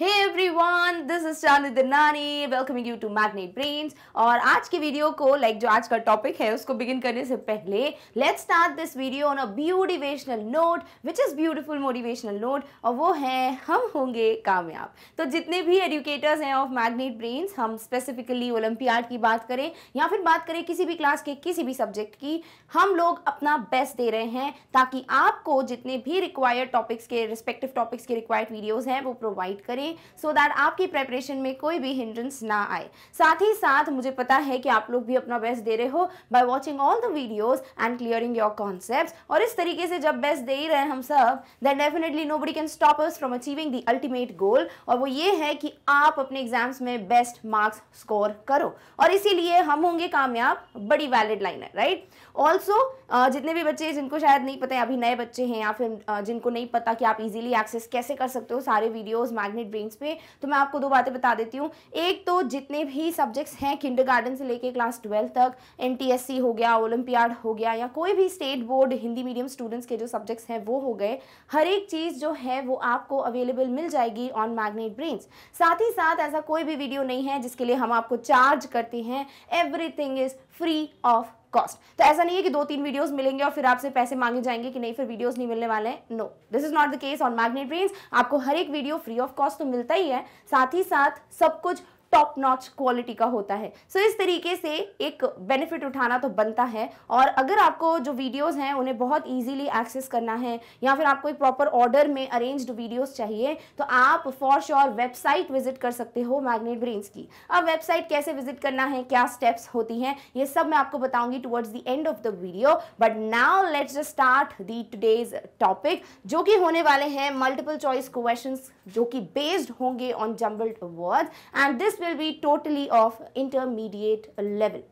Hey everyone this is चांदी दिनानी welcoming you to magnet brains और आज की वीडियो को लाइक जो आज का टॉपिक है उसको बिगिन करने से पहले let's start this video on a ब्यूटिवेशनल note which is beautiful motivational note और वो है हम होंगे कामयाब तो जितने भी एडुकेटर्स हैं ऑफ मैग्नेट ब्रेन्स हम स्पेसिफिकली ओलंपियाड की बात करें या फिर बात करें किसी भी क्लास के किसी भी सब्जेक्ट की हम लोग अपना बेस्ट दे रहे हैं ताकि आपको जितने भी रिक्वायर्ड टॉपिक्स के रिस्पेक्टिव टॉपिक्स के रिक्वायर्ड वीडियोज़ हैं वो प्रोवाइड करें सो दैट आपकी प्रेपरेशन में कोई भी हिंड्रेंस ना आए साथ ही साथ मुझे पता है कि आप लोग भी अपना बेस्ट दे रहे हो by watching all the videos and clearing your concept और इस तरीके से जब बेस्ट दे ही रहे हम सब then definitely nobody can stop us from achieving the ultimate goal और वो ये है कि आप अपने एग्जाम्स में बेस्ट मार्क्स स्कोर करो और इसीलिए हम होंगे कामयाब बड़ी वैलिड लाइन है राइट ऑल्सो जितने भी बच्चे जिनको शायद नहीं पता है अभी नए बच्चे हैं या फिर जिनको नहीं पता कि आप इजीली एक्सेस कैसे कर सकते हो सारे वीडियोस मैग्नेट ब्रेन्स पे तो मैं आपको दो बातें बता देती हूँ एक तो जितने भी सब्जेक्ट्स हैं किंडर से लेके क्लास ट्वेल्थ तक एन हो गया ओलंपियाड हो गया या कोई भी state board Hindi medium students के जो सब्जेक्ट्स हैं वो हो गए हर एक चीज़ जो है वो आपको अवेलेबल मिल जाएगी ऑन मैग्नेट ब्रेन्स साथ ही साथ ऐसा कोई भी वीडियो नहीं है जिसके लिए हम आपको चार्ज करते हैं everything is free of cost तो ऐसा नहीं है कि दो तीन वीडियोस मिलेंगे और फिर आपसे पैसे मांगे जाएंगे कि नहीं फिर वीडियोस नहीं मिलने वाले no this is not the case on magnet range आपको हर एक वीडियो फ्री ऑफ कॉस्ट तो मिलता ही है साथ ही साथ सब कुछ टॉप नॉच क्वालिटी का होता है सो so, इस तरीके से एक बेनिफिट उठाना तो बनता है और अगर आपको जो वीडियोस हैं उन्हें बहुत इजीली एक्सेस करना है या फिर आपको एक प्रॉपर ऑर्डर में अरेंज्ड वीडियोस चाहिए तो आप फॉर श्योर वेबसाइट विजिट कर सकते हो मैग्नेट ब्रेन्स की अब वेबसाइट कैसे विजिट करना है क्या स्टेप्स होती हैं ये सब मैं आपको बताऊंगी towards the end of the video but now let's start the today's topic जो कि होने वाले हैं मल्टीपल चॉइस क्वेश्चंस जो कि बेस्ड होंगे on jumbled words and this will be totally of intermediate level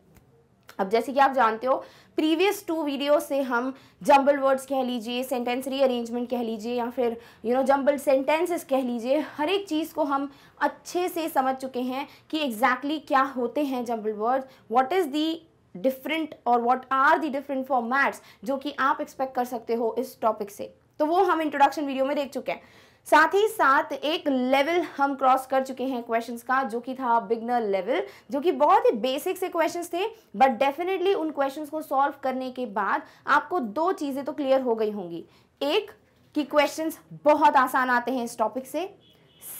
अब जैसे कि आप जानते हो प्रीवियस टू वीडियो से हम जंबल वर्ड्स कह लीजिए सेंटेंस रीअरेंजमेंट कह लीजिए या फिर यू नो जंबल सेंटेंसेस कह लीजिए हर एक चीज़ को हम अच्छे से समझ चुके हैं कि एग्जैक्टली exactly क्या होते हैं jumble words what is the different और what are the different formats जो कि आप एक्सपेक्ट कर सकते हो इस टॉपिक से तो वो हम इंट्रोडक्शन वीडियो में देख चुके हैं साथ ही साथ एक लेवल हम क्रॉस कर चुके हैं क्वेश्चंस का जो कि था बिगनर लेवल जो कि बहुत ही बेसिक से क्वेश्चंस थे बट डेफिनेटली उन क्वेश्चंस को सॉल्व करने के बाद आपको दो चीज़ें तो क्लियर हो गई होंगी एक कि क्वेश्चंस बहुत आसान आते हैं इस टॉपिक से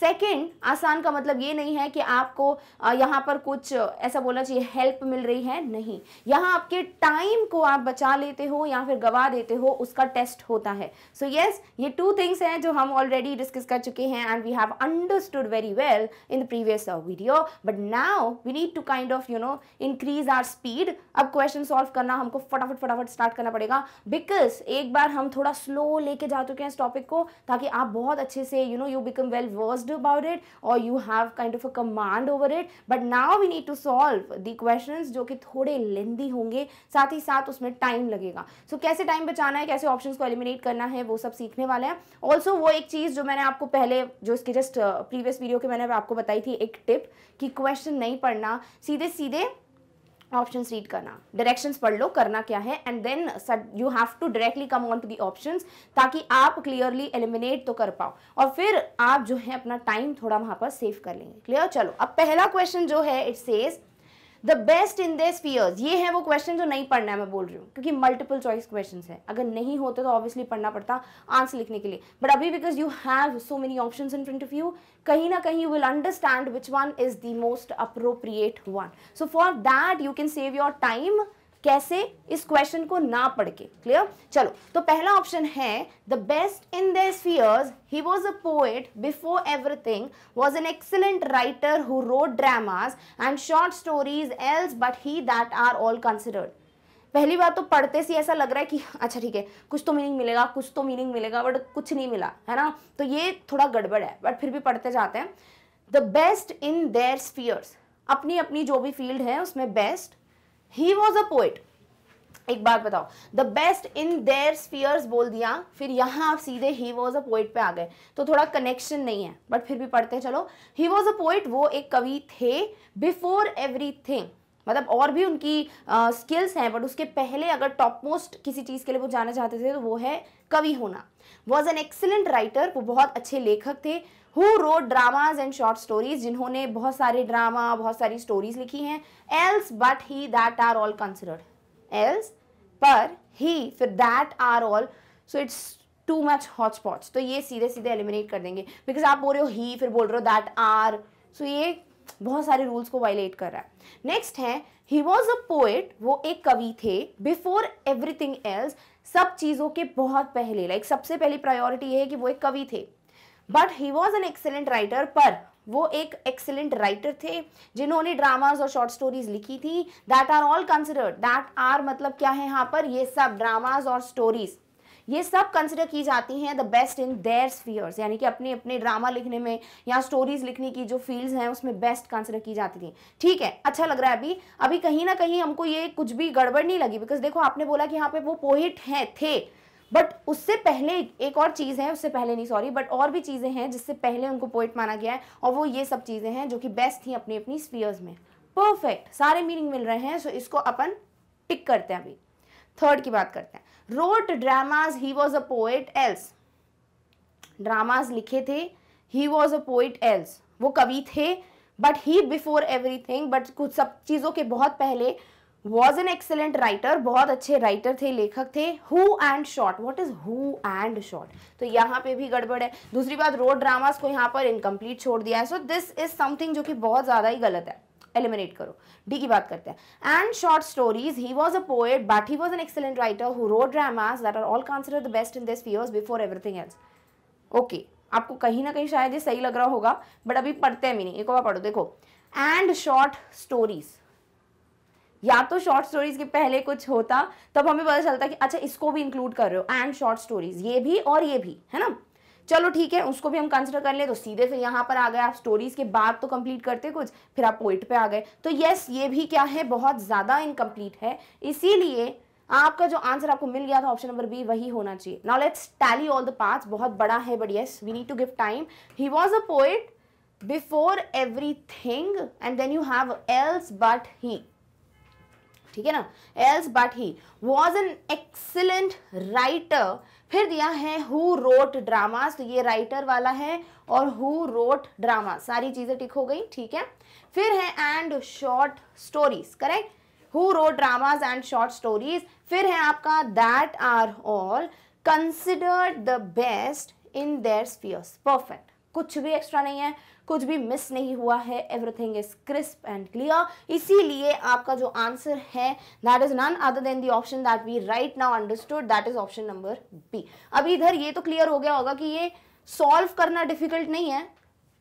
सेकंड आसान का मतलब ये नहीं है कि आपको यहाँ पर कुछ ऐसा बोलना चाहिए हेल्प मिल रही है नहीं यहाँ आपके टाइम को आप बचा लेते हो या फिर गवा देते हो उसका टेस्ट होता है सो so, यस yes, ये टू थिंग्स हैं जो हम ऑलरेडी डिस्कस कर चुके हैं and we have understood very well in the previous video but now we need to kind of you know increase our speed अब क्वेश्चन सॉल्व करना हमको फटाफट फटाफट स्टार्ट करना पड़ेगा बिकॉज एक बार हम थोड़ा स्लो लेके जा चुके हैं इस टॉपिक को ताकि आप बहुत अच्छे से you know you become well work paused about it or you have kind of a command over it but now we need to solve the questions जो कि थोड़े लेंदी होंगे साथ ही साथ उसमें टाइम लगेगा सो so, कैसे टाइम बचाना है कैसे ऑप्शंस को एलिमिनेट करना है वो सब सीखने वाले हैं ऑल्सो वो एक चीज़ जो मैंने आपको पहले जो इसके जस्ट प्रीवियस वीडियो के मैंने आपको बताई थी एक टिप कि क्वेश्चन नहीं पढ़ना सीधे सीधे ऑप्शन रीड करना डायरेक्शंस पढ़ लो करना क्या है and then you have to directly come on to the option ताकि आप क्लियरली एलिमिनेट तो कर पाओ और फिर आप जो है अपना टाइम थोड़ा वहां पर सेव कर लेंगे क्लियर चलो अब पहला क्वेश्चन जो है it says the best in this spheres ये है वो क्वेश्चन जो नहीं पढ़ना है मैं बोल रही हूँ क्योंकि मल्टीपल चॉइस क्वेश्चन है अगर नहीं होते तो ऑब्वियसली पढ़ना पड़ता आंसर लिखने के लिए बट अभी because you have so many option in front of you कहीं ना कहीं you will understand which one is the most appropriate one so for that you can save your time कैसे इस क्वेश्चन को ना पढ़ के क्लियर चलो तो पहला ऑप्शन है the best in theirs he was a poet before everything was an excellent writer who wrote dramas and short stories else but he that are all considered पहली बार तो पढ़ते से ऐसा लग रहा है कि अच्छा ठीक है कुछ तो मीनिंग मिलेगा कुछ तो मीनिंग मिलेगा बट कुछ नहीं मिला है ना तो ये थोड़ा गड़बड़ है बट फिर भी पढ़ते जाते हैं the best in their spheres अपनी अपनी जो भी फील्ड है उसमें best he was a poet एक बात बताओ the best in their spheres बोल दिया फिर यहां आप सीधे ही वॉज अ पोइट पे आ गए तो थोड़ा कनेक्शन नहीं है बट फिर भी पढ़ते चलो ही वॉज अ पोइट वो एक कवि थे बिफोर एवरी थिंग मतलब और भी उनकी स्किल्स uh, हैं बट उसके पहले अगर टॉप मोस्ट किसी चीज़ के लिए वो जाना चाहते थे तो वो है कवि होना वॉज एन एक्सिलेंट राइटर वो बहुत अच्छे लेखक थे who wrote dramas and short stories जिन्होंने बहुत सारे ड्रामा बहुत सारी स्टोरीज लिखी हैं else but he that are all considered else पर ही फिर that are all so it's too much hotspots तो ये सीधे सीधे एलिमिनेट कर देंगे बिकॉज आप बोल रहे हो ही फिर बोल रहे हो दैट आर सो ये बहुत सारे रूल्स को वायलेट कर रहा है नेक्स्ट है ही वॉज अ पोएट वो एक कवि थे बिफोर एवरीथिंग एल्स सब चीज़ों के बहुत पहले लाइक like, सबसे पहली प्रायोरिटी ये है कि वो एक कवि थे but he was an excellent writer पर वो एक एक्सेलेंट राइटर थे जिन्होंने ड्रामाज और शॉर्ट स्टोरीज लिखी थी that are all considered that are मतलब क्या है यहाँ पर ये सब ड्रामाज और स्टोरीज ये सब कंसिडर की जाती हैं the best in their spheres यानी कि अपने अपने ड्रामा लिखने में या स्टोरीज लिखने की जो फील्ड्स हैं उसमें बेस्ट कंसिडर की जाती थी ठीक है अच्छा लग रहा है अभी अभी कहीं ना कहीं हमको ये कुछ भी गड़बड़ नहीं लगी बिकॉज देखो आपने बोला कि यहाँ पे वो पोहिट हैं थे बट उससे पहले एक और चीज़ है उससे पहले नहीं सॉरी बट और भी चीज़ें हैं जिससे पहले उनको पोइट माना गया है और वो ये सब चीज़ें हैं जो कि बेस्ट थी अपनी अपनी स्पीयर्स में परफेक्ट सारे मीनिंग मिल रहे हैं सो इसको अपन टिक करते हैं अभी थर्ड की बात करते हैं wrote dramas he was a poet else dramas लिखे थे he was a poet else वो कवि थे but he before everything but कुछ सब चीज़ों के बहुत पहले वॉज एन एक्सेलेंट राइटर बहुत अच्छे राइटर थे लेखक थे who and short what is who and short तो यहाँ पे भी गड़बड़ है दूसरी बात रोड ड्रामास को यहाँ पर इनकम्प्लीट छोड़ दिया है सो दिस इज समथिंग जो कि बहुत ज़्यादा ही गलत है एलिमिनेट करो डी की बात करते हैं and short stories he was a poet but he was an excellent writer who wrote dramas that are all consider the best in this spheres before everything else okay आपको कहीं ना कहीं शायद ये सही लग रहा होगा बट अभी पढ़ते हैं मीनिंग एक बार पढ़ो देखो एंड शॉर्ट स्टोरीज या तो शॉर्ट स्टोरीज के पहले कुछ होता तब हमें पता चलता कि अच्छा इसको भी इंक्लूड कर रहे हो एंड शॉर्ट स्टोरीज ये भी और ये भी है ना चलो ठीक है उसको भी हम कंसिडर कर ले तो सीधे फिर यहाँ पर आ गए आप स्टोरीज के बाद तो कंप्लीट करते कुछ फिर आप पोइट पे आ गए तो यस ये भी क्या है बहुत ज़्यादा इनकम्प्लीट है इसीलिए आपका जो आंसर आपको मिल गया था ऑप्शन नंबर बी वही होना चाहिए now let's tally all the parts बहुत बड़ा है but yes we need to give time he was a poet before everything and then you have else but he ठीक है ना else but he was an excellent writer फिर दिया है who wrote drama तो ये writer वाला है और हु रोट ड्रामा सारी चीज़ें टिक हो गई ठीक है फिर है and short stories correct who wrote dramas and short stories फिर है आपका that are all considered the best in their spheres perfect कुछ भी एक्स्ट्रा नहीं है कुछ भी मिस नहीं हुआ है everything is crisp and clear इसीलिए आपका जो आंसर है that is none other than the option that we right now understood that is option number B अभी इधर ये तो क्लियर हो गया होगा कि ये सॉल्व करना डिफिकल्ट नहीं है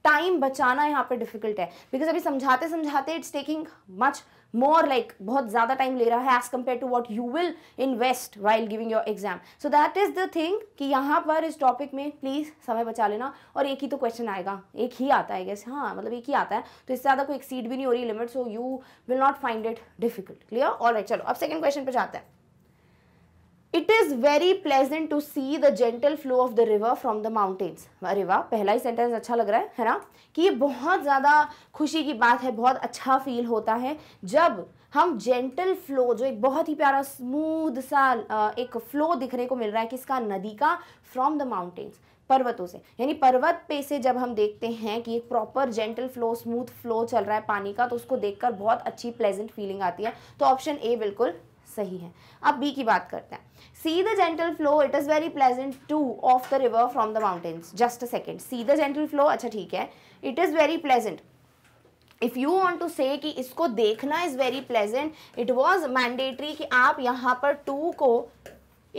टाइम बचाना यहाँ पे डिफिकल्ट है बिकॉज अभी समझाते समझाते it's taking much more like bahut zyada time le raha hai as compared to what you will invest while giving your exam so that is the thing कि यहाँ पर इस टॉपिक में प्लीज़ समय बचा लेना और एक ही तो क्वेश्चन आएगा एक ही आता है गैस हाँ मतलब एक ही आता है तो इससे ज़्यादा कोई एक सीट भी नहीं हो रही limit so you will not find it difficult clear all right चलो अब सेकंड क्वेश्चन पे जाते हैं it is very pleasant to see the gentle flow of the river from the mountains अरे वाह पहला ही सेंटेंस अच्छा लग रहा है है ना कि ये बहुत ज़्यादा खुशी की बात है बहुत अच्छा फील होता है जब हम जेंटल फ्लो जो एक बहुत ही प्यारा स्मूद सा एक फ्लो दिखने को मिल रहा है किसका नदी का फ्रॉम द माउंटेन्स पर्वतों से यानी पर्वत पे से जब हम देखते हैं कि एक proper gentle flow smooth flow चल रहा है पानी का तो उसको देखकर बहुत अच्छी प्लेजेंट फीलिंग आती है तो ऑप्शन ए बिल्कुल सही है अब बी की बात करते हैं see the gentle flow it is very pleasant to of the river from the mountains just a second see the gentle flow अच्छा ठीक है it is very pleasant if you want to say इसको देखना is very pleasant it was mandatory कि आप यहाँ पर to को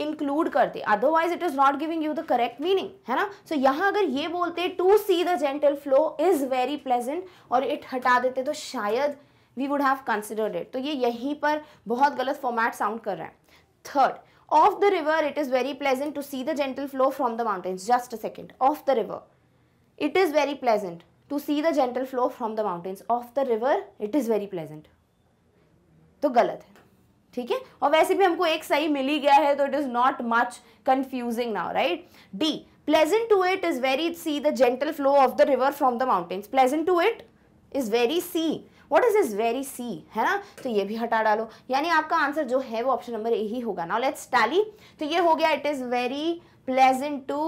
इंक्लूड करते otherwise it is not giving you the correct meaning है ना सो so, यहाँ अगर ये बोलते to see the gentle flow is very pleasant और इट हटा देते तो शायद we would have considered it तो ये यहीं पर बहुत गलत फॉर्मेट साउंड कर रहा है third of the river it is very pleasant to see the gentle flow from the mountains just a second of the river it is very pleasant to see the gentle flow from the mountains of the river it is very pleasant तो गलत है ठीक है और वैसे भी हमको एक सही मिल ही गया है तो it is not much confusing now right the pleasant to it is very see the gentle flow of the river from the mountains pleasant to it is very see what is is very see है ना तो ये भी हटा डालो यानी आपका answer जो है वो ऑप्शन नंबर ए ही होगा नाउ लेट्स टैली तो ये हो गया it is very pleasant to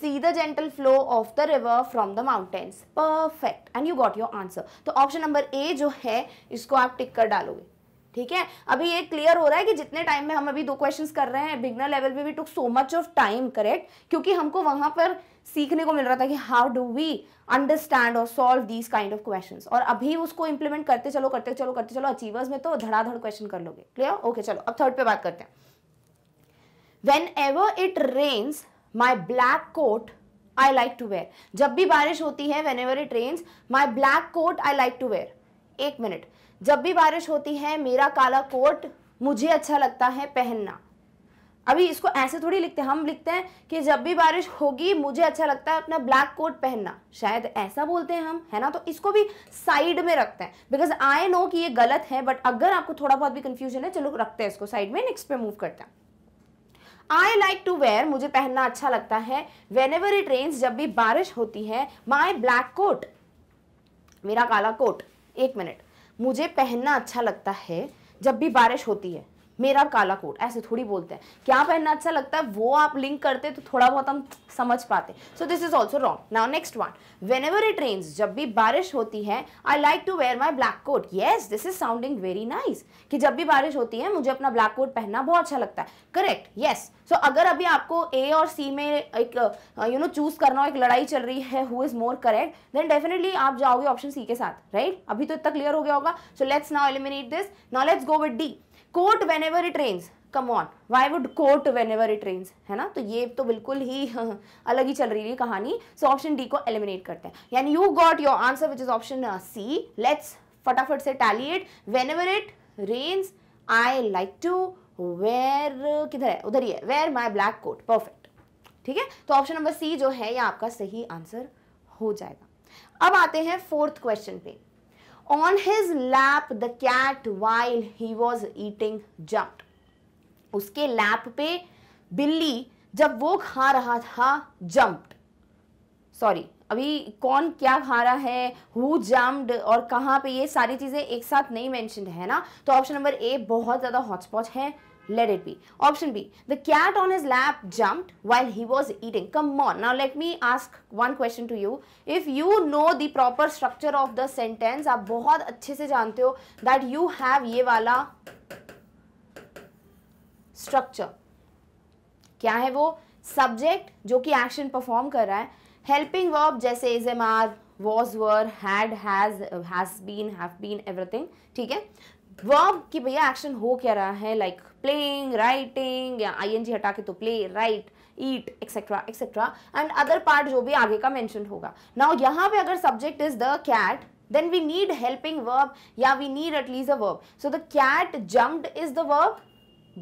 see the gentle flow of the river from the mountains perfect and you got your answer तो ऑप्शन नंबर ए जो है इसको आप टिक कर डालोगे ठीक है अभी ये क्लियर हो रहा है कि जितने टाइम में हम अभी दो क्वेश्चन कर रहे हैं बिगनर लेवल पे भी took so much of time correct क्योंकि हमको वहां पर सीखने को मिल रहा था कि हाउ डू वी अंडरस्टैंड और solve these kind of questions और अभी उसको इंप्लीमेंट करते चलो करते चलो करते चलो अचीवर्स में तो धड़ाधड़ क्वेश्चन कर लोगे क्लियर ओके चलो अब थर्ड पे बात करते हैं whenever it rains my black coat I like to wear जब भी बारिश होती है whenever it rains my black coat I like to wear एक मिनट जब भी बारिश होती है मेरा काला कोट मुझे अच्छा लगता है पहनना अभी इसको ऐसे थोड़ी लिखते हैं हम लिखते हैं कि जब भी बारिश होगी मुझे अच्छा लगता है अपना ब्लैक कोट पहनना शायद ऐसा बोलते हैं हम है ना तो इसको भी साइड में रखते हैं बिकॉज आई नो कि ये गलत है बट अगर आपको थोड़ा बहुत भी कंफ्यूजन है चलो रखते हैं इसको साइड में नेक्स्ट पे मूव करते हैं आई लाइक टू वेयर मुझे पहनना अच्छा लगता है वेन एवर इट रेन्स जब भी बारिश होती है माई ब्लैक कोट मेरा काला कोट एक मिनट मुझे पहनना अच्छा लगता है जब भी बारिश होती है मेरा काला कोट ऐसे थोड़ी बोलते हैं क्या पहनना अच्छा लगता है वो आप लिंक करते तो थोड़ा बहुत हम समझ पाते so this is also wrong now next one whenever it rains जब भी बारिश होती है I like to wear my black coat yes this is sounding very nice कि जब भी बारिश होती है मुझे अपना ब्लैक कोट पहनना बहुत अच्छा लगता है करेक्ट येस सो अगर अभी आपको ए और सी में एक यू नो चूज करना हो एक लड़ाई चल रही है who is more correct then definitely आप जाओगे ऑप्शन सी के साथ राइट right? अभी तो इतना क्लियर हो गया होगा so let's now eliminate this now let's go with D coat whenever it rains come on why would coat whenever it rains है ना तो ये तो बिल्कुल ही अलग ही चल रही है कहानी सो ऑप्शन डी को एलिमिनेट करते हैं यानी you got your answer which is option C let's फटाफट से tally it whenever it rains I like to wear किधर है उधर ही है wear my black coat perfect ठीक है तो ऑप्शन नंबर सी जो है ये आपका सही आंसर हो जाएगा अब आते हैं फोर्थ क्वेश्चन पे on his lap the cat while he was eating jump उसके लैप पे बिल्ली जब वो खा रहा था जम्प्ड सॉरी अभी कौन क्या खा रहा है हु जम्ड और कहाँ पे ये सारी चीज़ें एक साथ नहीं मैंशन है ना तो ऑप्शन नंबर ए बहुत ज़्यादा हॉटस्पॉट है let it be option b the cat on his lap jumped while he was eating come on now let me ask one question to you if you know the proper structure of the sentence आप बहुत अच्छे से जानते हो that you have ये वाला structure क्या है वो subject जो कि action perform कर रहा है helping verb जैसे is am are was were had has has been have been everything ठीक है वर्ब कि भैया एक्शन हो क्या रहा है लाइक प्लेइंग राइटिंग या आईएनजी हटा के तो play write eat etcetera etcetera and other part जो भी आगे का मैंशन होगा नाउ यहाँ पे अगर subject is the cat then we need helping verb या we need at least a verb so the cat jumped is the verb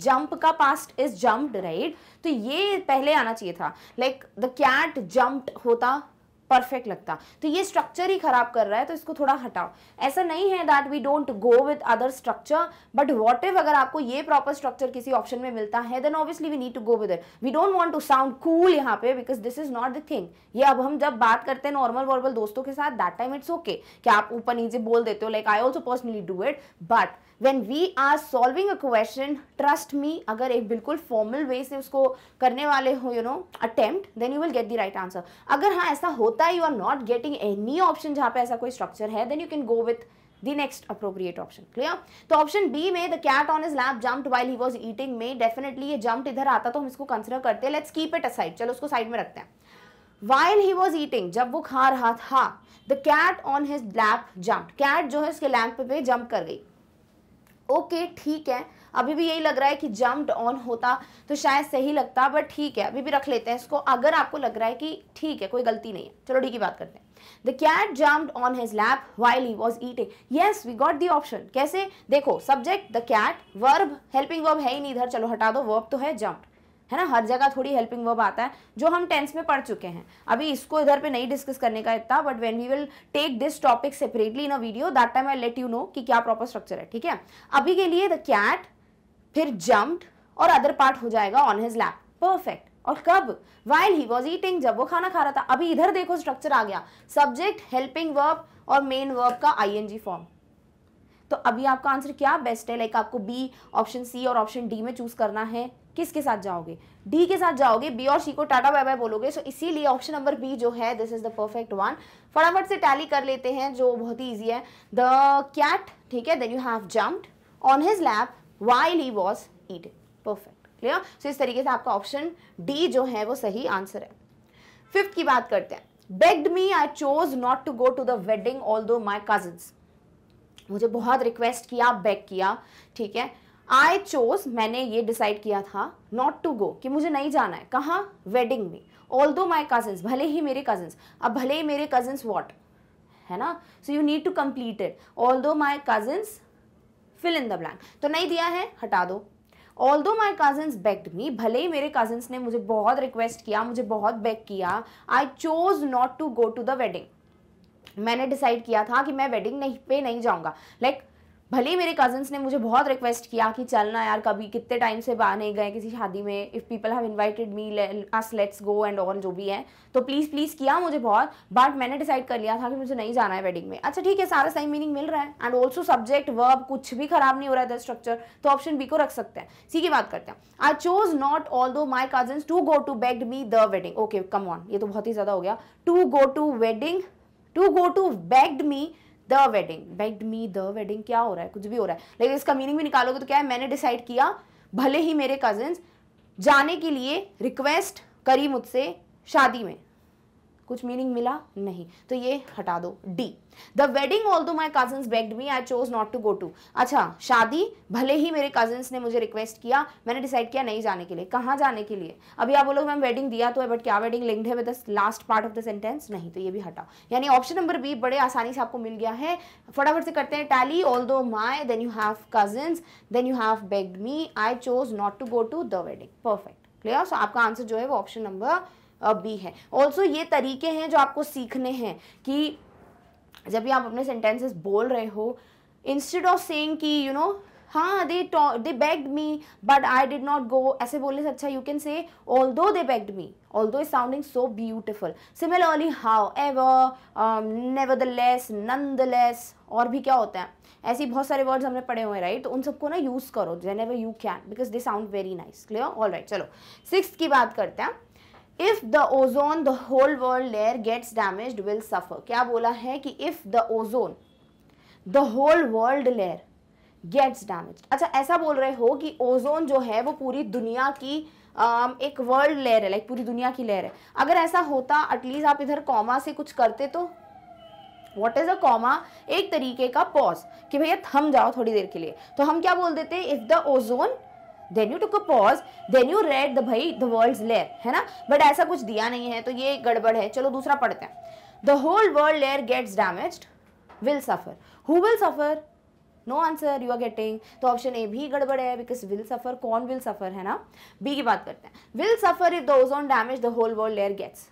jump का पास्ट इज जम्प्ड राइट तो ये पहले आना चाहिए था लाइक द कैट जम्प्ड होता perfect लगता तो ये स्ट्रक्चर ही खराब कर रहा है तो इसको थोड़ा हटाओ ऐसा नहीं है that we don't go with other structure but what if अगर आपको ये प्रॉपर स्ट्रक्चर किसी ऑप्शन में मिलता है then obviously we need to go with it we don't want to sound cool यहाँ पे because this is not the thing ये अब हम जब बात करते हैं नॉर्मल वॉर्मल दोस्तों के साथ दैट टाइम इट्स ओके क्या आप ऊपर नीचे बोल देते हो like I also personally do it but when we are solving a question trust me अगर एक बिल्कुल फॉर्मल वे से उसको करने वाले हो you know attempt then you will get the right answer अगर हाँ ऐसा होता है you are not getting any option जहाँ पे ऐसा कोई स्ट्रक्चर है then you can go with the next appropriate option clear तो option B में the cat on his lap jumped while he was eating में definitely ये jumped इधर आता तो हम इसको consider करते हैं let's keep it aside चलो उसको side में रखते हैं while he was eating जब वो खा रहा था the cat on his lap jumped cat जो है उसके lap पे jump कर गई ओके ठीक है अभी भी यही लग रहा है कि जम्प्ड ऑन होता तो शायद सही लगता बट ठीक है अभी भी रख लेते हैं इसको अगर आपको लग रहा है कि ठीक है कोई गलती नहीं है चलो ठीक की बात करते हैं the cat jumped on his lap while he was eating yes we got the option कैसे देखो subject the cat verb helping verb है ही नहीं इधर चलो हटा दो वर्ब तो है जम्प्ड है ना हर जगह थोड़ी हेल्पिंग वर्ब आता है जो हम टेंस में पढ़ चुके हैं अभी इसको इधर पे नहीं डिस्कस करने का इतना but when we will take this topic separately in a video that time I let you know कि क्या प्रॉपर स्ट्रक्चर है ठीक है अभी के लिए द कैट फिर जम्प्ड और अदर पार्ट हो जाएगा ऑन हिज लैप परफेक्ट और कब वाइल ही वॉज ईटिंग जब वो खाना खा रहा था अभी इधर देखो स्ट्रक्चर आ गया सब्जेक्ट हेल्पिंग वर्ब और मेन वर्ब का आईएनजी फॉर्म तो अभी आपका आंसर क्या बेस्ट है लाइक like आपको बी ऑप्शन सी और ऑप्शन डी में चूज करना है किसके साथ जाओगे डी के साथ जाओगे बी और सी को टाटा बाय बाय बोलोगे सो इसीलिए ऑप्शन नंबर बी जो है this is the perfect one फटाफट से टैली कर लेते हैं जो बहुत ही ईजी है द कैट ठीक है then you have jumped on his lap while he was eat perfect clear so इस तरीके से आपका ऑप्शन डी जो है वो सही आंसर है फिफ्थ की बात करते हैं begged me I chose not to go to the wedding although my cousins मुझे बहुत रिक्वेस्ट किया बैक किया ठीक है आई चोज मैंने ये डिसाइड किया था नॉट टू गो कि मुझे नहीं जाना है कहाँ वेडिंग में ऑल दो माई कजन्स भले ही मेरे कजन्स अब भले ही मेरे कजन्स वॉट है ना so you need to complete it although my cousins fill in the blank तो नहीं दिया है हटा दो all although my cousins baked मी भले ही मेरे कजन्स ने मुझे बहुत रिक्वेस्ट किया मुझे बहुत बैक किया I chose not to go to the wedding मैंने डिसाइड किया था कि मैं वेडिंग नहीं पे नहीं जाऊंगा लाइक like, भले ही मेरे कजन्स ने मुझे बहुत रिक्वेस्ट किया कि चलना यार कभी कितने टाइम से बाहर नहीं गए किसी शादी में if people have invited me us let's go and all जो भी है तो प्लीज़ प्लीज़ किया मुझे बहुत बट मैंने डिसाइड कर लिया था कि मुझे नहीं जाना है वेडिंग में अच्छा ठीक है सारा सही मीनिंग मिल रहा है एंड ऑल्सो सब्जेक्ट वर्ब कुछ भी खराब नहीं हो रहा था स्ट्रक्चर तो ऑप्शन बी को रख सकते हैं सी की बात करते हैं आई chose not although my cousins to go to beg me the wedding okay come on ये तो बहुत ही ज़्यादा हो गया to go to wedding to go to begged me the wedding begged me the wedding क्या हो रहा है कुछ भी हो रहा है लेकिन इसका मीनिंग भी निकालोगे तो क्या है मैंने डिसाइड किया भले ही मेरे कजिन जाने के लिए रिक्वेस्ट करी मुझसे शादी में कुछ मीनिंग मिला नहीं तो ये हटा दो D the wedding although my cousin begged me I chose not to go to अच्छा शादी भले ही मेरे कजन्स ने मुझे रिक्वेस्ट किया मैंने डिसाइड किया नहीं जाने के लिए कहाँ जाने के लिए अभी आप बोलोगे मैम वेडिंग दिया तो है बट क्या वेडिंग लिंक्ड है with last part of the sentence नहीं तो ये भी हटाओ यानी ऑप्शन नंबर बी बड़े आसानी से आपको मिल गया है फटाफट से करते हैं tally although my then you have cousin then you have begged me I chose not to go to the wedding perfect clear so आपका आंसर जो है वो ऑप्शन नंबर भी है ऑल्सो ये तरीके हैं जो आपको सीखने हैं कि जब भी आप अपने सेंटेंसेस बोल रहे हो इंस्टेड ऑफ सेइंग कि यू नो हाँ they they begged me but I did not go ऐसे बोलने से अच्छा you can say although they begged me although is sounding so beautiful similarly however nevertheless nonetheless और भी क्या होता है ऐसे बहुत सारे वर्ड्स हमने पढ़े हुए हैं राइट तो उन सबको ना यूज़ करो whenever you can because they sound very nice clear all right चलो सिक्स की बात करते हैं if the ozone the whole world layer gets damage will suffer क्या बोला है कि if the ozone the whole world layer gets damage अच्छा ऐसा बोल रहे हो कि ओजोन जो है वो पूरी दुनिया की um, एक वर्ल्ड लेयर है लाइक पूरी दुनिया की लेयर है अगर ऐसा होता एटलीस्ट आप इधर कॉमा से कुछ करते तो वॉट इज अ कॉमा एक तरीके का पॉज कि भैया थम जाओ थोड़ी देर के लिए तो हम क्या बोल देते if the ozone then you took a pause then you read the भाई द वर्ल्ड लेयर है ना बट ऐसा कुछ दिया नहीं है तो ये गड़बड़ है चलो दूसरा पढ़ते हैं the whole world layer gets damage will suffer who will suffer no answer you are getting तो ऑप्शन ए भी गड़बड़ है बिकॉज विल सफर कौन विल सफर है ना बी की बात करते हैं will suffer if the ozone damage the whole world layer gets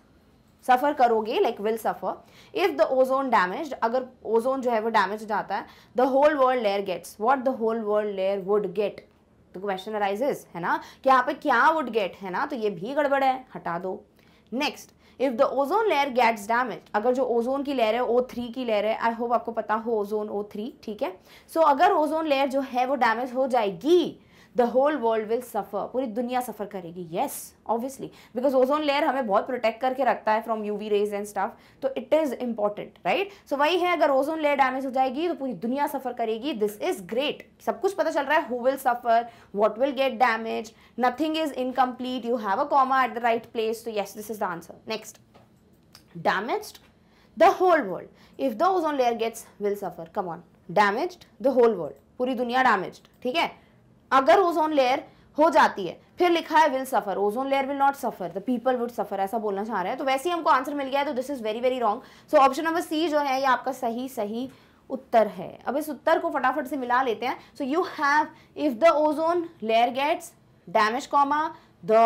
suffer करोगे like will suffer if the ozone damage अगर ओजोन जो है वो डैमेज जाता है the whole world layer gets what the whole world layer would get तो question arises है ना कि यहाँ पे क्या वुड गेट है ना तो ये भी गड़बड़ है हटा दो next if the ozone layer gets damage अगर जो ओजोन की लेयर है ओ थ्री की लेयर है आई होप आपको पता हो ओजोन ओ थ्री ठीक है सो so, अगर ओजोन लेयर जो है वो डैमेज हो जाएगी the whole world will suffer पूरी दुनिया सफ़र करेगी yes obviously because ozone layer हमें बहुत प्रोटेक्ट करके रखता है from U V rays and stuff तो it is important right so वही है अगर ओजोन लेयर डैमेज हो जाएगी तो पूरी दुनिया सफ़र करेगी दिस इज ग्रेट सब कुछ पता चल रहा है who will suffer what will get damage nothing is incomplete you have a comma at the right place तो yes this is the answer next damage the whole world if the ozone layer gets will suffer come on damaged the whole world पूरी दुनिया damaged ठीक है अगर ozone layer हो जाती है फिर लिखा है will suffer ozone layer will not suffer the people would suffer ऐसा बोलना चाह रहे हैं तो वैसे ही हमको आंसर मिल गया है तो this is very very wrong so option number C जो है ये आपका सही सही उत्तर है अब इस उत्तर को फटाफट से मिला लेते हैं so you have if the ozone layer gets damage comma the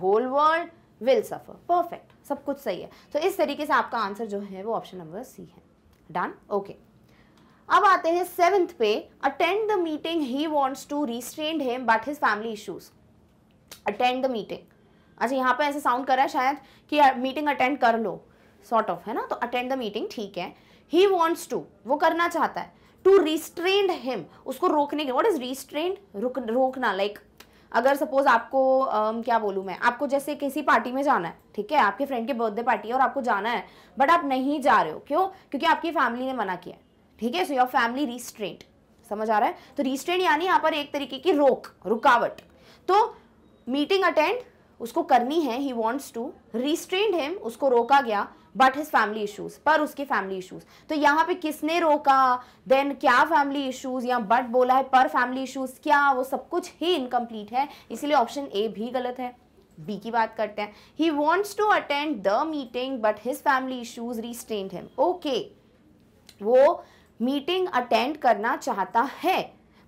whole world will suffer perfect सब कुछ सही है तो so, इस तरीके से आपका आंसर जो है वो ऑप्शन नंबर सी है डन ओके okay. अब आते हैं सेवेंथ पे attend the meeting he wants to restrained him but his family issues attend the meeting अच्छा यहाँ पे ऐसे साउंड कर रहा है शायद कि मीटिंग अटेंड कर लो सॉर्ट ऑफ है ना तो अटेंड द मीटिंग ठीक है ही वॉन्ट्स टू वो करना चाहता है टू रिस्ट्रेंड हिम उसको रोकने के वॉट इज रिस्ट्रेंड रोकना लाइक like, अगर सपोज आपको um, क्या बोलूँ मैं आपको जैसे किसी पार्टी में जाना है ठीक है आपके फ्रेंड के बर्थडे पार्टी है और आपको जाना है बट आप नहीं जा रहे हो क्यों क्योंकि आपकी फैमिली ने मना किया है ठीक है सो योर फैमिली रिस्ट्रेंट समझ आ रहा है तो रिस्ट्रेंट यानी यहाँ पर एक तरीके की रोक रुकावट तो मीटिंग अटेंड उसको करनी है he wants to restrained him उसको रोका गया बट हिज फैमिली इशूज पर उसके फैमिली इशूज तो यहाँ पे किसने रोका देन क्या फैमिली इशूज या बट बोला है पर फैमिली इशूज क्या वो सब कुछ ही इनकम्प्लीट है इसलिए ऑप्शन ए भी गलत है बी की बात करते हैं he wants to attend the meeting but his family issues restrained him okay वो मीटिंग अटेंड करना चाहता है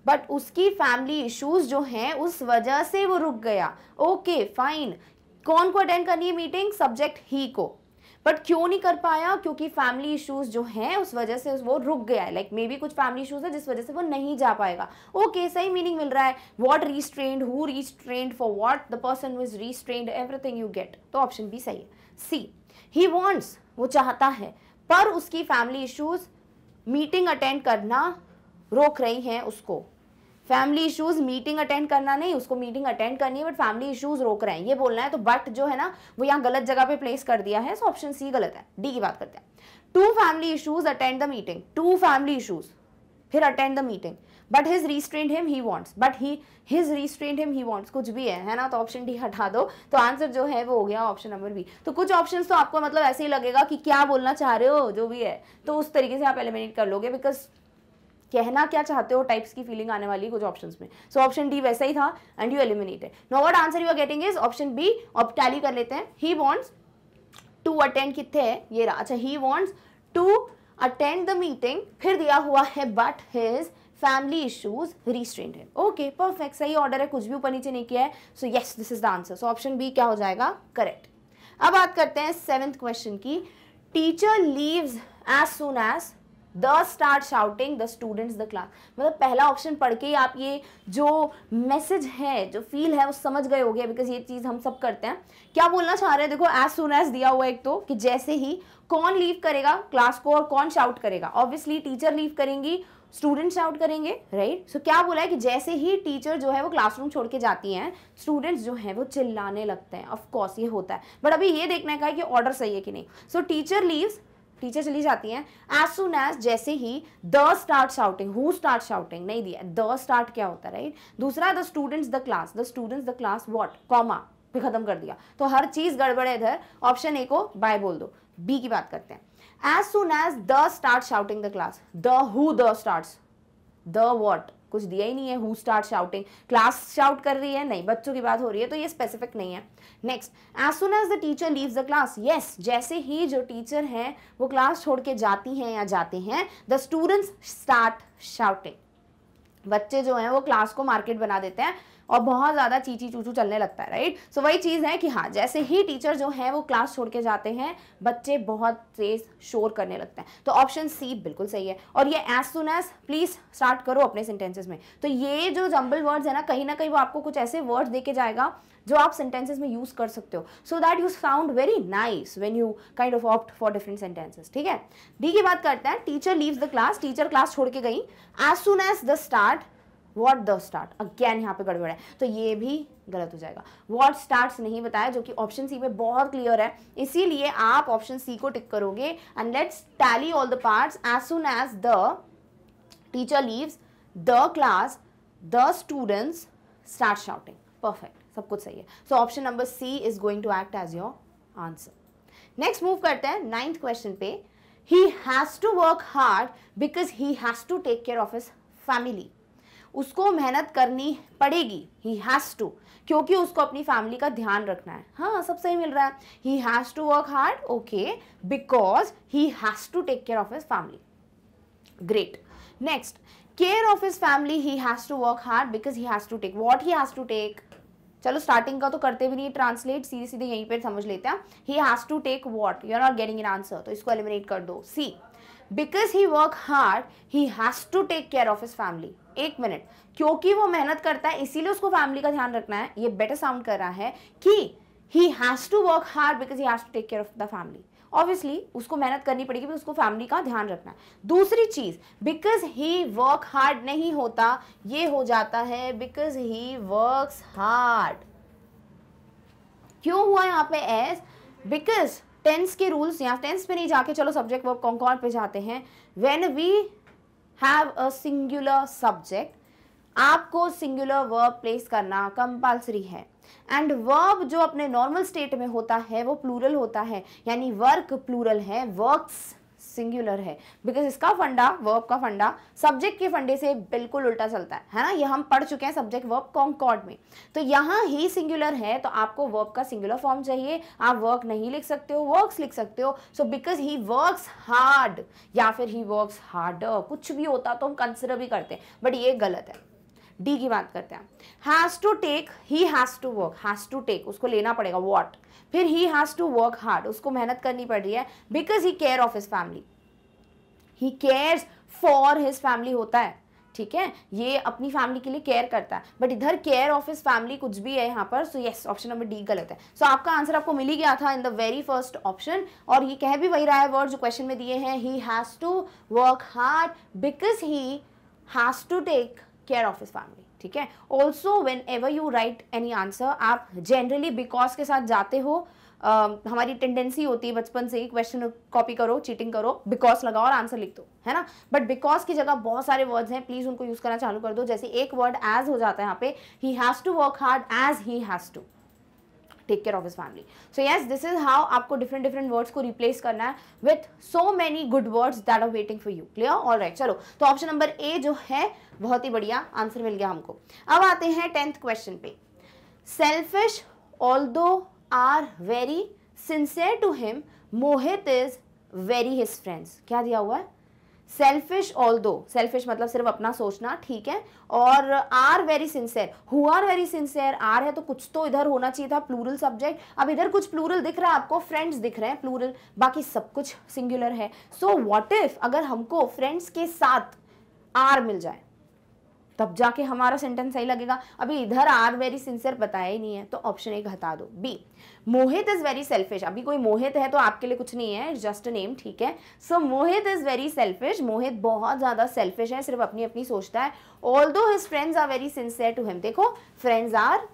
बट उसकी फैमिली इश्यूज जो हैं उस वजह से वो रुक गया ओके okay, फाइन कौन को अटेंड करनी है मीटिंग सब्जेक्ट ही को बट क्यों नहीं कर पाया क्योंकि फैमिली इश्यूज जो हैं उस वजह से वो रुक गया है लाइक मे बी कुछ फैमिली इश्यूज है जिस वजह से वो नहीं जा पाएगा ओके okay, सही मीनिंग मिल रहा है what restrained who restrained for what the person is restrained everything you get तो ऑप्शन बी सही है सी ही वॉन्ट्स वो चाहता है पर उसकी फैमिली इश्यूज मीटिंग अटेंड करना रोक रही हैं उसको फैमिली इश्यूज मीटिंग अटेंड करना नहीं उसको मीटिंग अटेंड करनी है बट फैमिली इश्यूज रोक रहे हैं ये बोलना है तो बट जो है ना वो यहाँ गलत जगह पे प्लेस कर दिया है सो ऑप्शन सी गलत है डी की बात करते हैं to family issues attend the meeting to family issues फिर attend the meeting but his restrained him he wants but he his restrained him he wants कुछ भी है है ना तो ऑप्शन डी हटा दो तो आंसर जो है वो हो गया ऑप्शन नंबर बी तो कुछ ऑप्शन तो आपको मतलब ऐसे ही लगेगा कि क्या बोलना चाह रहे हो जो भी है तो उस तरीके से आप एलिमिनेट कर लोगे बिकॉज कहना क्या चाहते हो टाइप्स की फीलिंग आने वाली कुछ ऑप्शन में सो ऑप्शन डी वैसा ही था एंड यू एलिमिनेट है no what answer you are getting is option B ऑप टैली कर लेते हैं ही वॉन्ट्स टू अटेंड कितने ये रहा अच्छा he wants to attend the meeting फिर दिया हुआ है but his family issues restrained है ओके परफेक्ट सही ऑर्डर है कुछ भी ऊपर नीचे नहीं किया है so yes this is the answer so option B क्या हो जाएगा करेक्ट अब बात करते हैं सेवेंथ क्वेश्चन की teacher leaves as soon as the start shouting the students the class मतलब पहला ऑप्शन पढ़ के आप ये जो मैसेज है जो फील है वो समझ गए होगे बिकॉज ये चीज़ हम सब करते हैं क्या बोलना चाह रहे हैं देखो एज सुन एज दिया हुआ एक तो कि जैसे ही कौन लीव करेगा क्लास को और कौन शाउट करेगा ऑब्वियसली टीचर लीव करेंगी स्टूडेंट शाउट करेंगे राइट right? सो so, क्या बोला है कि जैसे ही टीचर जो है वो क्लासरूम छोड़ के जाती हैं स्टूडेंट्स जो हैं वो चिल्लाने लगते हैं कोर्स ये होता है बट अभी ये देखने का है कि ऑर्डर सही है कि नहीं सो टीचर लीव्स टीचर चली जाती हैं एज सुन एज जैसे ही the start shouting who start shouting नहीं दिया द स्टार्ट क्या होता है राइट दूसरा the students the class the students the class what comma भी खत्म कर दिया तो हर चीज़ गड़बड़ है इधर ऑप्शन ए को बाय बोल दो बी की बात करते हैं as soon as the start shouting the class the who the start the what कुछ दिया ही नहीं है who start shouting class shout कर रही है नहीं बच्चों की बात हो रही है तो ये स्पेसिफिक नहीं है next as soon as the teacher leave the class yes जैसे ही जो टीचर है वो क्लास छोड़ के जाती हैं या जाते हैं द स्टूडेंट्स स्टार्ट शाउटिंग बच्चे जो हैं वो क्लास को मार्केट बना देते हैं और बहुत ज़्यादा चीची चूचू चलने लगता है राइट सो वही चीज़ है कि हाँ जैसे ही टीचर जो है वो क्लास छोड़ के जाते हैं बच्चे बहुत तेज शोर करने लगते हैं तो ऑप्शन सी बिल्कुल सही है और ये as soon as please start करो अपने सेंटेंसेज में तो ये जो जम्बल वर्ड्स है ना कहीं ना कहीं वो आपको कुछ ऐसे वर्ड देके जाएगा जो आप सेंटेंसेज में यूज़ कर सकते हो so that you sound very nice when you kind of opt for different sentences ठीक है डी की बात करते हैं teacher leave the class teacher class छोड़ के गई as soon as the start what the start again यहाँ पे गड़बड़ है तो ये भी गलत हो जाएगा वॉट स्टार्ट नहीं बताया जो कि ऑप्शन सी में बहुत क्लियर है इसीलिए आप ऑप्शन सी को टिक करोगे and let's tally all the part as soon as the teacher leaves the class the students start shouting perfect सब कुछ सही है so option number C is going to act as your answer next move करते हैं ninth question पे he has to work hard because he has to take care of his family उसको मेहनत करनी पड़ेगी ही हैज़ टू क्योंकि उसको अपनी फैमिली का ध्यान रखना है हाँ सब सही मिल रहा है he has to work hard okay because he has to take care of his family great next care of his family he has to work hard because he has to take what he has to take चलो starting का तो करते भी नहीं translate सीधे सीधे यहीं पर समझ लेते हैं he has to take what you are not getting in answer तो इसको एलिमिनेट कर दो C because he work hard he has to take care of his family एक मिनट क्योंकि वो मेहनत करता है इसीलिए उसको फैमिली का ध्यान रखना है ये बेटर साउंड कर रहा है कि he has to work hard because he has to take care of the family obviously उसको मेहनत करनी पड़ेगी उसको फैमिली का ध्यान रखना है दूसरी चीज़ बिकॉज ही वर्क हार्ड नहीं होता ये हो जाता है बिकॉज ही वर्क हार्ड क्यों हुआ यहाँ पे एस बिकॉज टेंस के रूल्स या टेंस पे नहीं जाके चलो सब्जेक्ट वर्ब कौन पे जाते हैं when we have a singular subject आपको सिंगुलर वर्ब प्लेस करना कंपल्सरी है एंड वर्ब जो अपने नॉर्मल स्टेट में होता है वो प्लूरल होता है यानी वर्क प्लूरल है वर्क्स सिंगुलर है बिकॉज इसका फंडा वर्ब का फंडा सब्जेक्ट के फंडे से बिल्कुल उल्टा चलता है है ना ये हम पढ़ चुके हैं सब्जेक्ट वर्ब कॉन्कॉर्ड में तो यहाँ ही सिंगुलर है तो आपको वर्ब का सिंगुलर फॉर्म चाहिए आप वर्क नहीं लिख सकते हो वर्क्स लिख सकते हो so because he works hard या फिर ही वर्क्स हार्डर कुछ भी होता तो हम कंसिडर भी करते हैं बट ये गलत है डी की बात करते हैं has to take he has to work has to take उसको लेना पड़ेगा वॉट फिर he has to work hard उसको मेहनत करनी पड़ रही है because he care of his family he cares for his family होता है ठीक है ये अपनी फैमिली के लिए केयर करता है बट इधर केयर ऑफ हिज फैमिली कुछ भी है यहाँ पर so yes option number D गलत है सो so, आपका आंसर आपको मिल ही गया था in the very first option और ये कह भी वही रहा है वर्ड जो क्वेश्चन में दिए हैं he has to work hard because he has to take care of his family ठीक है also whenever you write any answer आप जनरली बिकॉज के साथ जाते हो Uh, हमारी टेंडेंसी होती है बचपन से ही क्वेश्चन कॉपी करो चीटिंग करो बिकॉज लगाओ और आंसर लिख दो है ना बट बिकॉज की जगह बहुत सारे वर्ड्स हैं प्लीज उनको यूज करना चालू कर दो जैसे एक वर्ड एज हो जाता है यहाँ पे he has to work hard as he has to take care of his family so yes this is how आपको डिफरेंट डिफरेंट वर्ड्स को रिप्लेस करना है with so many good words that are waiting for you clear all right चलो तो option number A जो है बहुत ही बढ़िया आंसर मिल गया हमको अब आते हैं टेंथ क्वेश्चन पे selfish although are very sincere to him Mohit is very his friends क्या दिया हुआ है सेल्फिश ऑल दो सेल्फिश मतलब सिर्फ अपना सोचना ठीक है और are very sincere who are very sincere are है तो कुछ तो इधर होना चाहिए था प्लूरल सब्जेक्ट अब इधर कुछ प्लूरल दिख रहा है आपको फ्रेंड्स दिख रहे हैं प्लूरल बाकी सब कुछ सिंगुलर है सो वॉट इफ अगर हमको फ्रेंड्स के साथ आर मिल जाए तब जाके हमारा सेंटेंस सही लगेगा अभी इधर आर वेरी सिंसियर बताया ही नहीं है तो ऑप्शन एक हटा दो B Mohit is very selfish अभी कोई मोहित है तो आपके लिए कुछ नहीं है जस्ट नेम ठीक है so Mohit is very selfish Mohit बहुत ज्यादा सेल्फिश है सिर्फ अपनी अपनी सोचता है although his friends are very sincere to him देखो फ्रेंड्स आर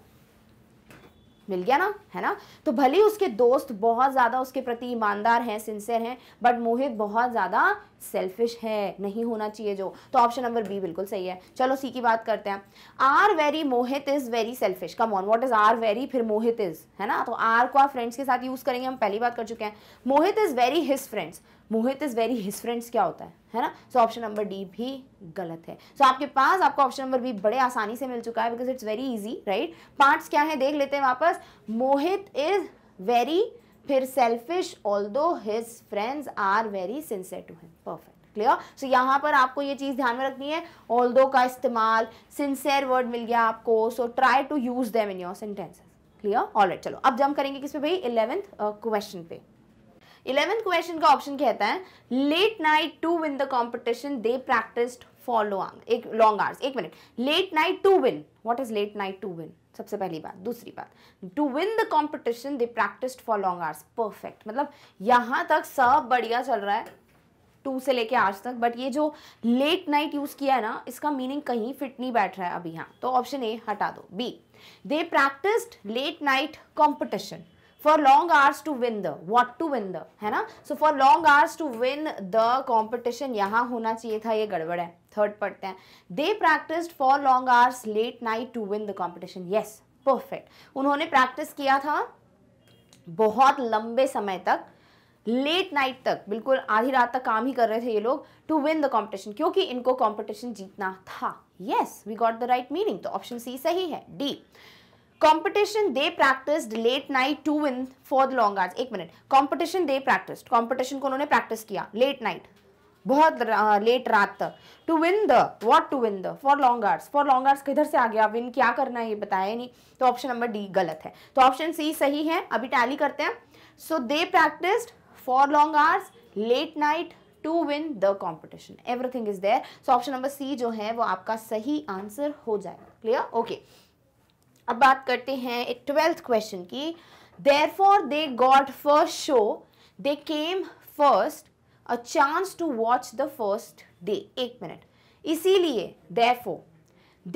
मिल गया ना है ना तो भले ही उसके दोस्त बहुत ज़्यादा उसके प्रति ईमानदार हैं सिंसियर हैं बट मोहित बहुत ज़्यादा सेल्फिश है नहीं होना चाहिए जो तो ऑप्शन नंबर बी बिल्कुल सही है चलो सी की बात करते हैं are very Mohit is very selfish come on what is are very फिर मोहित इज़ है ना तो आर को आप फ्रेंड्स के साथ यूज़ करेंगे हम पहली बात कर चुके हैं Mohit is very his friends Mohit is very his friends क्या होता है है ना सो ऑप्शन नंबर डी भी गलत है सो so, आपके पास आपको ऑप्शन नंबर बी बड़े आसानी से मिल चुका है because it's very easy right parts क्या है देख लेते हैं वापस मोहित इज वेरी फिर selfish although his friends are very sincere to him perfect clear so so, यहाँ पर आपको ये चीज़ ध्यान में रखनी है ऑल दो का इस्तेमाल सिंसेयर वर्ड मिल गया आपको so try to use them in your sentences clear all right चलो अब जम करेंगे किस पे भाई इलेवेंथ क्वेश्चन uh, पे इलेवेंथ क्वेश्चन का ऑप्शन कहता है late night to win the competition they practice एक लॉन्ग आवर्स एक minute late night to win is late night to win सबसे पहली बात दूसरी बात to win the competition they practice for long hours perfect मतलब यहां तक सब बढ़िया चल रहा है टू से लेके आज तक बट ये जो लेट नाइट यूज़ किया है ना इसका मीनिंग कहीं फिट नहीं बैठ रहा है अभी यहाँ तो ऑप्शन ए हटा दो B they practised late night competition for long hours to win the what to win the है ना so for long hours to win the competition यहाँ होना चाहिए था ये गड़बड़ है थर्ड पढ़ते हैं they practice for long hours late night to win the competition yes perfect उन्होंने प्रैक्टिस किया था बहुत लंबे समय तक लेट नाइट तक बिल्कुल आधी रात तक काम ही कर रहे थे ये लोग टू विन द कॉम्पिटिशन क्योंकि इनको कॉम्पिटिशन जीतना था yes we got the right meaning तो ऑप्शन सी सही है D competition they practice late night to win for the लॉन्ग hours एक minute competition they practice competition को उन्होंने प्रैक्टिस किया लेट नाइट बहुत लेट रात तक to win the what to win the for long hours for long hours किधर से आ गया विन क्या करना है ये बताया नहीं तो ऑप्शन नंबर डी गलत है तो ऑप्शन सी सही है अभी टैली करते हैं so they practice for long hours late night to win the competition everything is there so option number C जो है वो आपका सही आंसर हो जाएगा क्लियर ओके okay. अब बात करते हैं ट्वेल्थ क्वेश्चन की therefore they got first show they came first a chance to watch the first day एक मिनट इसीलिए देर फॉर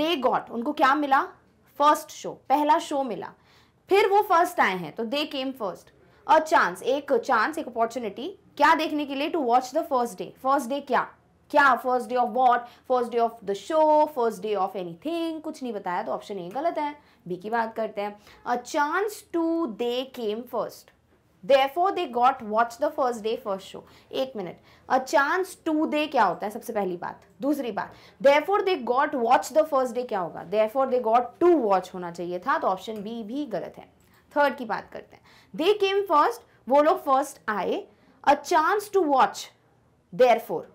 दे गॉट उनको क्या मिला फर्स्ट शो पहला शो मिला फिर वो फर्स्ट आए हैं तो they came first a chance एक चांस एक अपॉर्चुनिटी क्या देखने के लिए to watch the first day first day क्या क्या first day of what first day of the show first day of anything कुछ नहीं बताया तो ऑप्शन ए गलत है बी की बात करते हैं a chance to they came first therefore they got watch the first day first show एक minute a chance to they क्या होता है सबसे पहली बात दूसरी बात therefore they got watch the first day क्या होगा therefore they got to watch होना चाहिए था तो ऑप्शन बी भी गलत है थर्ड की बात करते हैं दे केम फर्स्ट वो लोग फर्स्ट आए a chance to watch therefore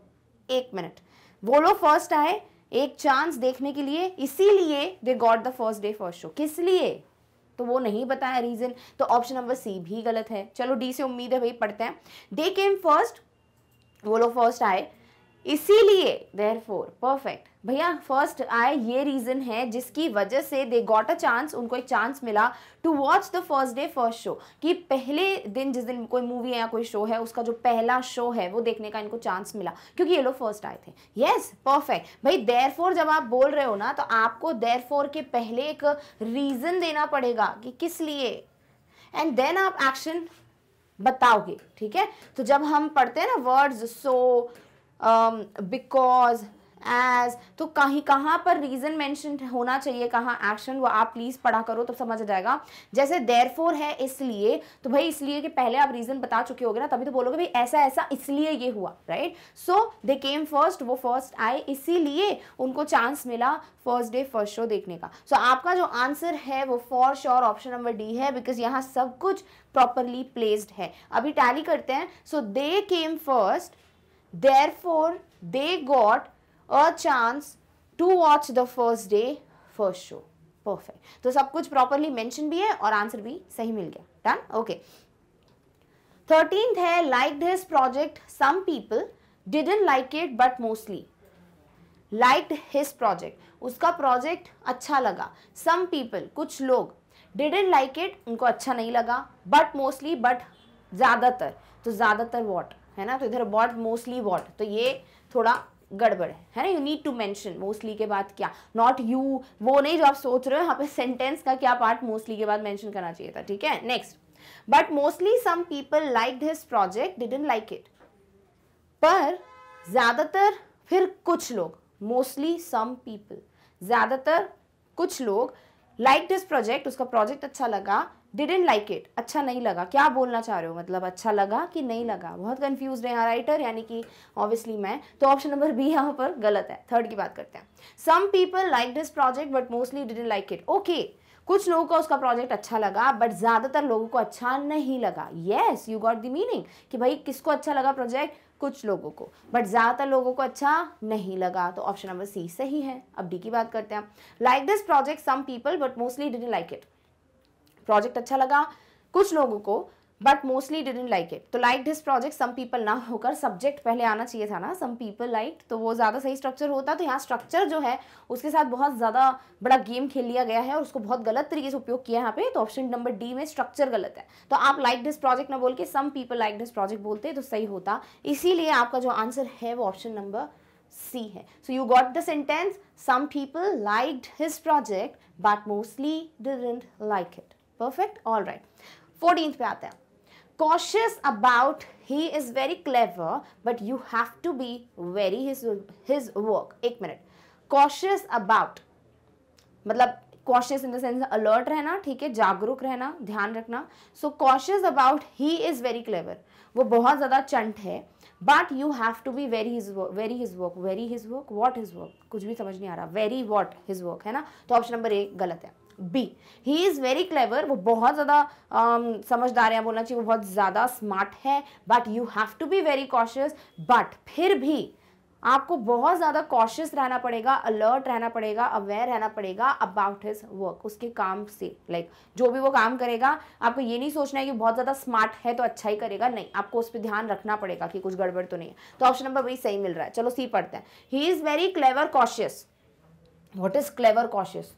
एक मिनट वो लोग फर्स्ट आए एक चांस देखने के लिए इसीलिए they got the first day first show किस लिए तो वो नहीं बताया रीजन तो ऑप्शन नंबर सी भी गलत है चलो डी से उम्मीद है भाई पढ़ते हैं दे केम फर्स्ट वो लोग फर्स्ट आए इसीलिए देर फोर परफेक्ट भैया फर्स्ट आए ये रीजन है जिसकी वजह से दे गॉट अ चांस उनको एक चांस मिला to watch the first day first show कि पहले दिन जिस दिन कोई मूवी है या कोई शो है उसका जो पहला शो है वो देखने का इनको चांस मिला क्योंकि ये लोग फर्स्ट आए थे यस परफेक्ट भाई देर फोर जब आप बोल रहे हो ना तो आपको देर फोर के पहले एक रीजन देना पड़ेगा कि किस लिए एंड देन आप एक्शन बताओगे ठीक है तो जब हम पढ़ते हैं ना words so because um, as तो कहीं कहाँ पर रीज़न मैंशन होना चाहिए कहाँ एक्शन वो आप प्लीज़ पढ़ा करो तो समझ जाएगा जैसे देर है इसलिए तो भाई इसलिए कि पहले आप रीज़न बता चुके होगे ना तभी तो बोलोगे भाई ऐसा ऐसा इसलिए ये हुआ right so they came first वो फर्स्ट आए इसीलिए उनको चांस मिला फर्स्ट डे फर्स्ट शो देखने का सो so, आपका जो आंसर है वो for sure option number D है बिकॉज यहाँ सब कुछ प्रॉपरली प्लेस्ड है अभी टैली करते हैं so they came first Therefore, they got a chance to watch the first day, first show. Perfect. तो सब कुछ properly mention भी है और answer भी सही मिल गया Done? Okay. थर्टींथ है like this project some people didn't like it but mostly like his project उसका प्रोजेक्ट अच्छा लगा सम पीपल कुछ लोग डिडेंट लाइक इट उनको अच्छा नहीं लगा बट मोस्टली बट ज़्यादातर तो ज़्यादातर वॉट है ना तो इधर वॉट मोस्टली वॉट तो ये थोड़ा गड़बड़ है है ना you need to mention mostly के बाद क्या नॉट यू वो नहीं जो आप सोच रहे हो यहाँ पे सेंटेंस का क्या पार्ट मोस्टली के बाद मैंशन करना चाहिए था ठीक है next but mostly some people like this project didn't like it पर ज़्यादातर फिर कुछ लोग मोस्टली सम पीपल ज़्यादातर कुछ लोग लाइक दिस प्रोजेक्ट उसका प्रोजेक्ट अच्छा लगा डिडेंट लाइक इट अच्छा नहीं लगा क्या बोलना चाह रहे हो मतलब अच्छा लगा कि नहीं लगा बहुत कंफ्यूज है यहाँ राइटर यानी कि ऑब्वियसली मैं तो ऑप्शन नंबर बी यहाँ पर गलत है थर्ड की बात करते हैं some people like this project but mostly didn't like it okay कुछ लोगों को उसका प्रोजेक्ट अच्छा लगा बट ज़्यादातर लोगों को अच्छा नहीं लगा yes you got the meaning कि भाई किसको अच्छा लगा प्रोजेक्ट कुछ लोगों को बट ज़्यादातर लोगों को अच्छा नहीं लगा तो ऑप्शन नंबर सी सही है अब डी की बात करते हैं like this project some people but mostly डिट लाइक इट प्रोजेक्ट अच्छा लगा कुछ लोगों को but mostly didn't like it तो like this project some people ना होकर सब्जेक्ट पहले आना चाहिए था ना सम पीपल लाइक तो वो ज़्यादा सही स्ट्रक्चर होता तो यहाँ स्ट्रक्चर जो है उसके साथ बहुत ज़्यादा बड़ा गेम खेल लिया गया है और उसको बहुत गलत तरीके से उपयोग किया यहाँ पे तो ऑप्शन नंबर डी में स्ट्रक्चर गलत है तो आप लाइक दिस प्रोजेक्ट ना बोल के some people like this project बोलते तो सही होता इसीलिए आपका जो आंसर है वो ऑप्शन नंबर सी है so you got the sentence some people like his project but mostly didn't like it perfect all right fourteen पे आते हैं cautious about he is very clever but you have to be very his his work एक minute cautious about मतलब cautious in the sense alert रहना ठीक है जागरूक रहना ध्यान रखना so cautious about he is very clever वो बहुत ज़्यादा चंट है but you have to be very his work very his work very his work what his work कुछ भी समझ नहीं आ रहा वेरी वॉट हिज वर्क है ना तो ऑप्शन नंबर ए गलत है B he is very clever वो बहुत ज़्यादा um, समझदार है बोलना चाहिए वो बहुत ज़्यादा स्मार्ट है but you have to be very cautious but फिर भी आपको बहुत ज़्यादा कॉशियस रहना पड़ेगा अलर्ट रहना पड़ेगा अवेयर रहना पड़ेगा अबाउट हिज वर्क उसके काम से लाइक like, जो भी वो काम करेगा आपको ये नहीं सोचना है कि बहुत ज़्यादा स्मार्ट है तो अच्छा ही करेगा नहीं आपको उस पर ध्यान रखना पड़ेगा कि कुछ गड़बड़ तो नहीं है तो ऑप्शन नंबर वही सही मिल रहा है चलो सी पढ़ते हैं he is very clever cautious what is clever cautious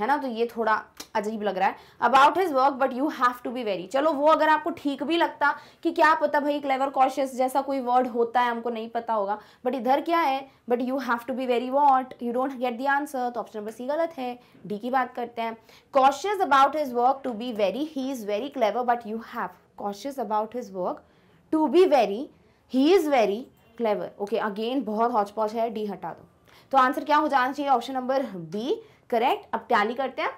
है ना तो ये थोड़ा अजीब लग रहा है about his work but you have to be very चलो वो अगर आपको ठीक भी लगता कि क्या पता भाई क्लेवर कॉशियस जैसा कोई वर्ड होता है हमको नहीं पता होगा बट इधर क्या है but you have to be very what you don't get the answer तो ऑप्शन नंबर सी गलत है डी की बात करते हैं cautious about his work to be very he is very clever but you have cautious about his work to be very he is very clever okay again बहुत हौच पॉच है D हटा दो तो आंसर क्या हो जाना चाहिए ऑप्शन नंबर बी करेक्ट अब टैली करते हैं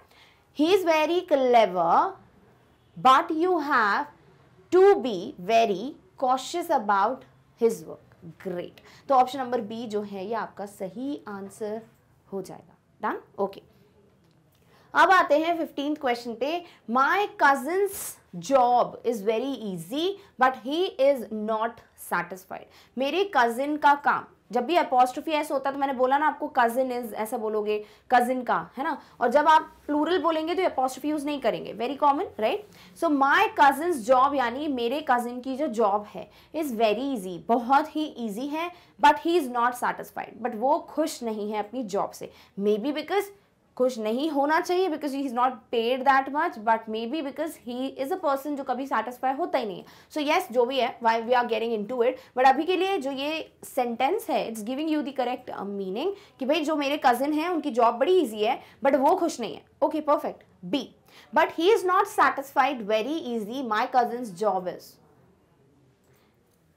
he is very clever but you have to be very cautious about his work great तो ऑप्शन नंबर बी जो है ये आपका सही आंसर हो जाएगा डन ओके okay. अब आते हैं फिफ्टीन क्वेश्चन पे my cousin's job is very easy but he is not satisfied मेरे कज़िन का काम जब भी अपोस्ट्रोफी ऐसा होता है तो मैंने बोला ना आपको कजिन इज ऐसा बोलोगे कजिन का है ना और जब आप प्लूरल बोलेंगे तो अपोस्ट्रोफी यूज नहीं करेंगे very common right so my cousin job यानी मेरे कजिन की जो जॉब है इज़ वेरी ईजी बहुत ही ईजी है but he is not satisfied but वो खुश नहीं है अपनी जॉब से मे बी बिकॉज खुश नहीं होना चाहिए because he is not paid that much but maybe because he is a person जो कभी सेटिस्फाई होता ही नहीं है सो येस जो भी है why we are getting into it but अभी के लिए जो ये सेंटेंस है it's giving you the correct meaning कि भाई जो मेरे कजिन है उनकी जॉब बड़ी ईजी है बट वो खुश नहीं है okay perfect B but he is not satisfied very easy my cousin job is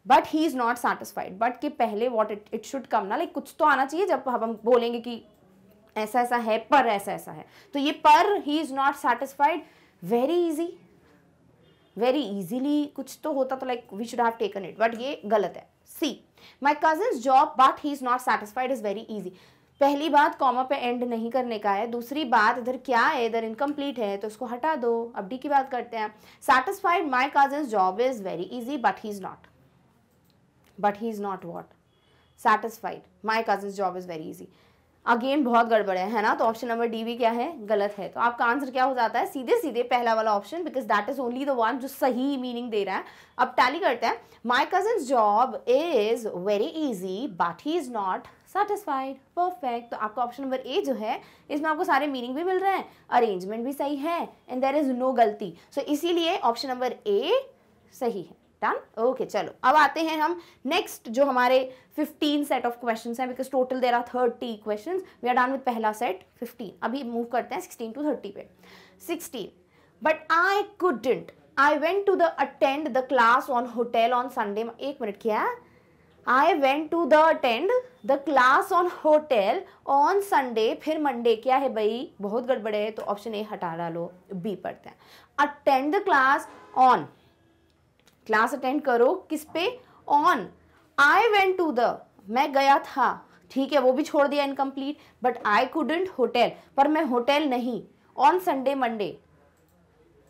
but he is not satisfied but के पहले what it it should come ना लाइक कुछ तो आना चाहिए जब हम बोलेंगे कि ऐसा ऐसा है पर ऐसा ऐसा है तो ये पर he is not satisfied very easy very easily कुछ तो होता तो like we should have taken it but ये गलत है C my cousin job but he is not satisfied is very easy पहली बात कॉमा पे एंड नहीं करने का है दूसरी बात इधर क्या है इधर इनकम्प्लीट है तो उसको हटा दो अब डी की बात करते हैं satisfied my cousin job is very easy but he is not but he is not what satisfied my cousin job is very easy again बहुत गड़बड़ है है ना तो ऑप्शन नंबर डी भी क्या है गलत है तो आपका आंसर क्या हो जाता है सीधे सीधे पहला वाला option because that is only the one जो सही मीनिंग दे रहा है अब टैली करते हैं my cousin job is very easy but he is not satisfied perfect तो आपका ऑप्शन नंबर ए जो है इसमें आपको सारे मीनिंग भी मिल रहे हैं अरेंजमेंट भी सही है एंड देर इज़ नो गलती सो so, इसीलिए ऑप्शन नंबर ए सही है डन ओके चलो अब आते हैं हम नेक्स्ट जो हमारे 15 सेट ऑफ क्वेश्चन हैं because total there are thirty question we are done with पहला सेट 15 अभी मूव करते हैं 16 टू 30 पे 16 but I couldn't I went to the attend the class on hotel on Sunday एक minute क्या I went to the attend the class on hotel on Sunday फिर Monday क्या है भाई बहुत गड़बड़े है तो ऑप्शन ए हटा डालो बी पढ़ते हैं attend the class on class attend करो किस पे on I went to the मैं गया था ठीक है वो भी छोड़ दिया incomplete but I couldn't hotel पर मैं होटल नहीं ऑन संडे मंडे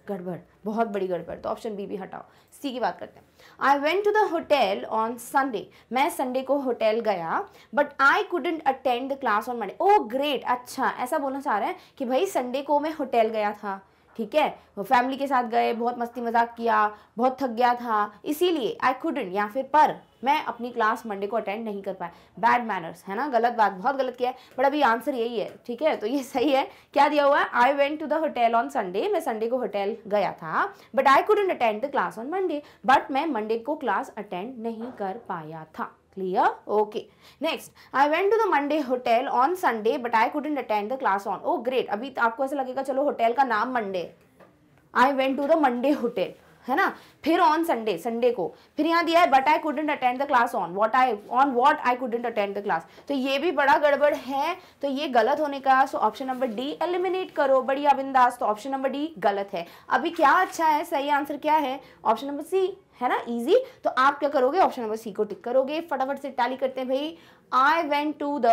गड़बड़ बहुत बड़ी गड़बड़ तो ऑप्शन बी भी हटाओ सी की बात करते हैं I went to the hotel on Sunday मैं संडे को होटल गया but I couldn't attend the class on Monday oh great अच्छा ऐसा बोलना चाह रहे हैं कि भाई संडे को मैं होटल गया था ठीक है वो फैमिली के साथ गए बहुत मस्ती मजाक किया बहुत थक गया था इसीलिए आई कुडेंट या फिर पर मैं अपनी क्लास मंडे को अटेंड नहीं कर पाया बैड मैनर्स है ना गलत बात बहुत गलत किया है बट अभी आंसर यही है ठीक है तो ये सही है क्या दिया हुआ है I went to the hotel on Sunday मैं संडे को होटल गया था but I couldn't attend the class on Monday but मैं मंडे को क्लास अटेंड नहीं कर पाया था clear okay next i went to the monday hotel on sunday but i couldn't attend the class on oh great abhi aapko aisa lagega chalo hotel ka naam monday i went to the monday hotel है ना फिर on Sunday Sunday को फिर यहाँ दिया है but I couldn't attend the class on what I on what I couldn't attend the class तो ये भी बड़ा गड़बड़ है तो ये गलत होने का so option number D eliminate करो बड़ी अबिंदाज तो ऑप्शन नंबर डी गलत है अभी क्या अच्छा है सही आंसर क्या है ऑप्शन नंबर सी है ना इजी तो आप क्या करोगे ऑप्शन नंबर सी को टिक करोगे फटाफट से टैली करते हैं भाई I went to the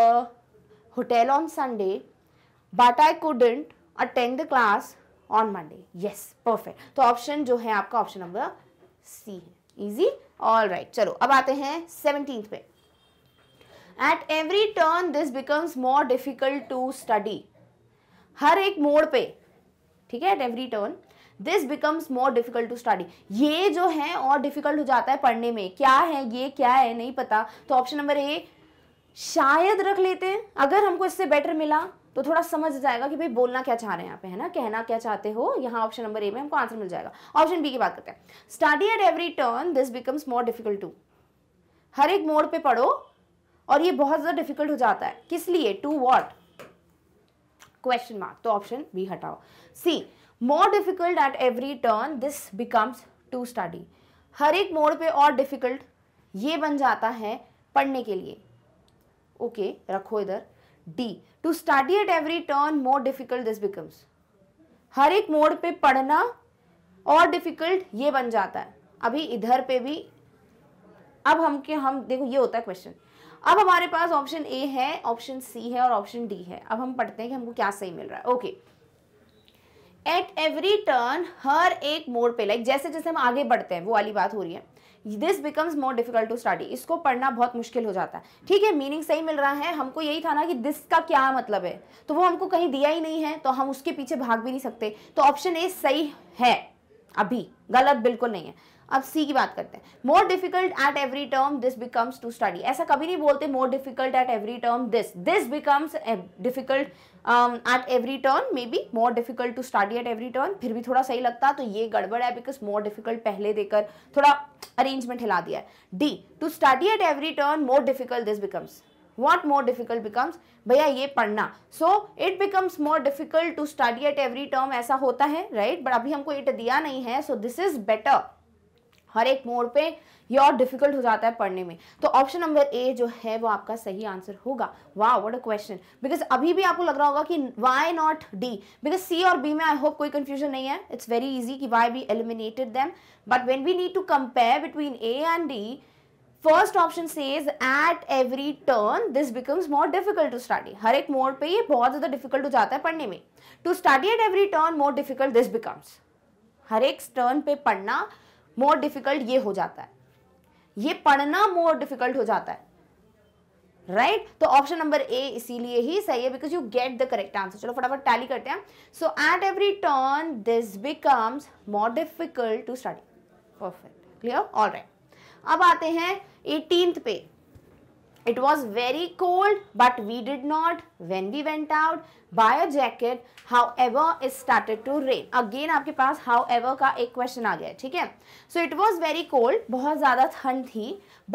hotel on Sunday but I couldn't attend the class on Monday yes perfect तो ऑप्शन जो है आपका ऑप्शन नंबर सी है इजी ऑल राइट चलो अब आते हैं सेवनटीन पे at every turn this becomes more difficult to study हर एक मोड़ पे ठीक है at every turn this becomes more difficult to study ये जो है और डिफिकल्ट हो जाता है पढ़ने में क्या है ये क्या है नहीं पता तो ऑप्शन नंबर ए शायद रख लेते हैं अगर हमको इससे बेटर मिला तो थोड़ा समझ जाएगा कि भाई बोलना क्या चाह रहे हैं यहाँ पे है ना कहना क्या चाहते हो यहाँ ऑप्शन नंबर ए में हमको आंसर मिल जाएगा ऑप्शन बी की बात करते हैं study at every turn this becomes more difficult to हर एक मोड़ पे पढ़ो और ये बहुत ज़्यादा डिफिकल्ट हो जाता है किस लिए टू वॉट क्वेश्चन मार्क तो ऑप्शन बी हटाओ C more difficult at every turn this becomes to study हर एक मोड़ पे और डिफिकल्ट ये बन जाता है पढ़ने के लिए ओके okay, रखो इधर D to study at every turn more difficult this becomes हर एक मोड पे पढ़ना और डिफिकल्ट ये बन जाता है अभी इधर पे भी अब हम के हम देखो ये होता है क्वेश्चन अब हमारे पास ऑप्शन ए है ऑप्शन सी है और ऑप्शन डी है अब हम पढ़ते हैं कि हमको क्या सही मिल रहा है ओके एट एवरी टर्न हर एक मोड पे लाइक जैसे जैसे हम आगे बढ़ते हैं वो वाली बात हो रही है this becomes more difficult to study इसको पढ़ना बहुत मुश्किल हो जाता है ठीक है मीनिंग सही मिल रहा है हमको यही था ना कि दिस का क्या मतलब है तो वो हमको कहीं दिया ही नहीं है तो हम उसके पीछे भाग भी नहीं सकते तो ऑप्शन ए सही है अभी गलत बिल्कुल नहीं है अब सी की बात करते हैं more difficult at every term this becomes to study ऐसा कभी नहीं बोलते more difficult at every term this this becomes difficult at every turn maybe more difficult to study at every turn फिर भी थोड़ा सही लगता है तो ये गड़बड़ है बिकॉज मोर डिफिकल्ट पहले देकर थोड़ा अरेंजमेंट हिला दिया है D to study at every turn more difficult this becomes what more difficult becomes भैया ये पढ़ना so it becomes more difficult to study at every term ऐसा होता है राइट right? बट अभी हमको इट दिया नहीं है सो दिस इज बेटर हर एक मोड़ पे ये और डिफिकल्ट हो जाता है पढ़ने में तो ऑप्शन नंबर ए जो है वो आपका सही आंसर होगा वाह व्हाट अ क्वेश्चन बिकॉज अभी भी आपको लग रहा होगा कि why not D because C और बी में आई होप कोई कंफ्यूजन नहीं है इट्स वेरी इजी कि why B eliminated them but when we need to compare between A and D first option says at every turn this becomes more difficult to study हर एक मोड पे ये बहुत ज़्यादा डिफिकल्ट हो जाता है पढ़ने में to study at every turn more difficult this becomes हर एक टर्न पे पढ़ना मोर डिफिकल्ट ये हो जाता है ये पढ़ना मोर डिफिकल्ट हो जाता है राइट right? तो ऑप्शन नंबर ए इसीलिए ही सही है because you get the correct answer चलो फटाफट टैली करते हैं so at every turn this becomes more difficult to study perfect clear all right अब आते हैं एटीनथ पे it was very cold but we did not when we went out buy a jacket however it started to rain again aapke paas however ka ek question aa gaya hai theek hai so it was very cold bahut zyada thand thi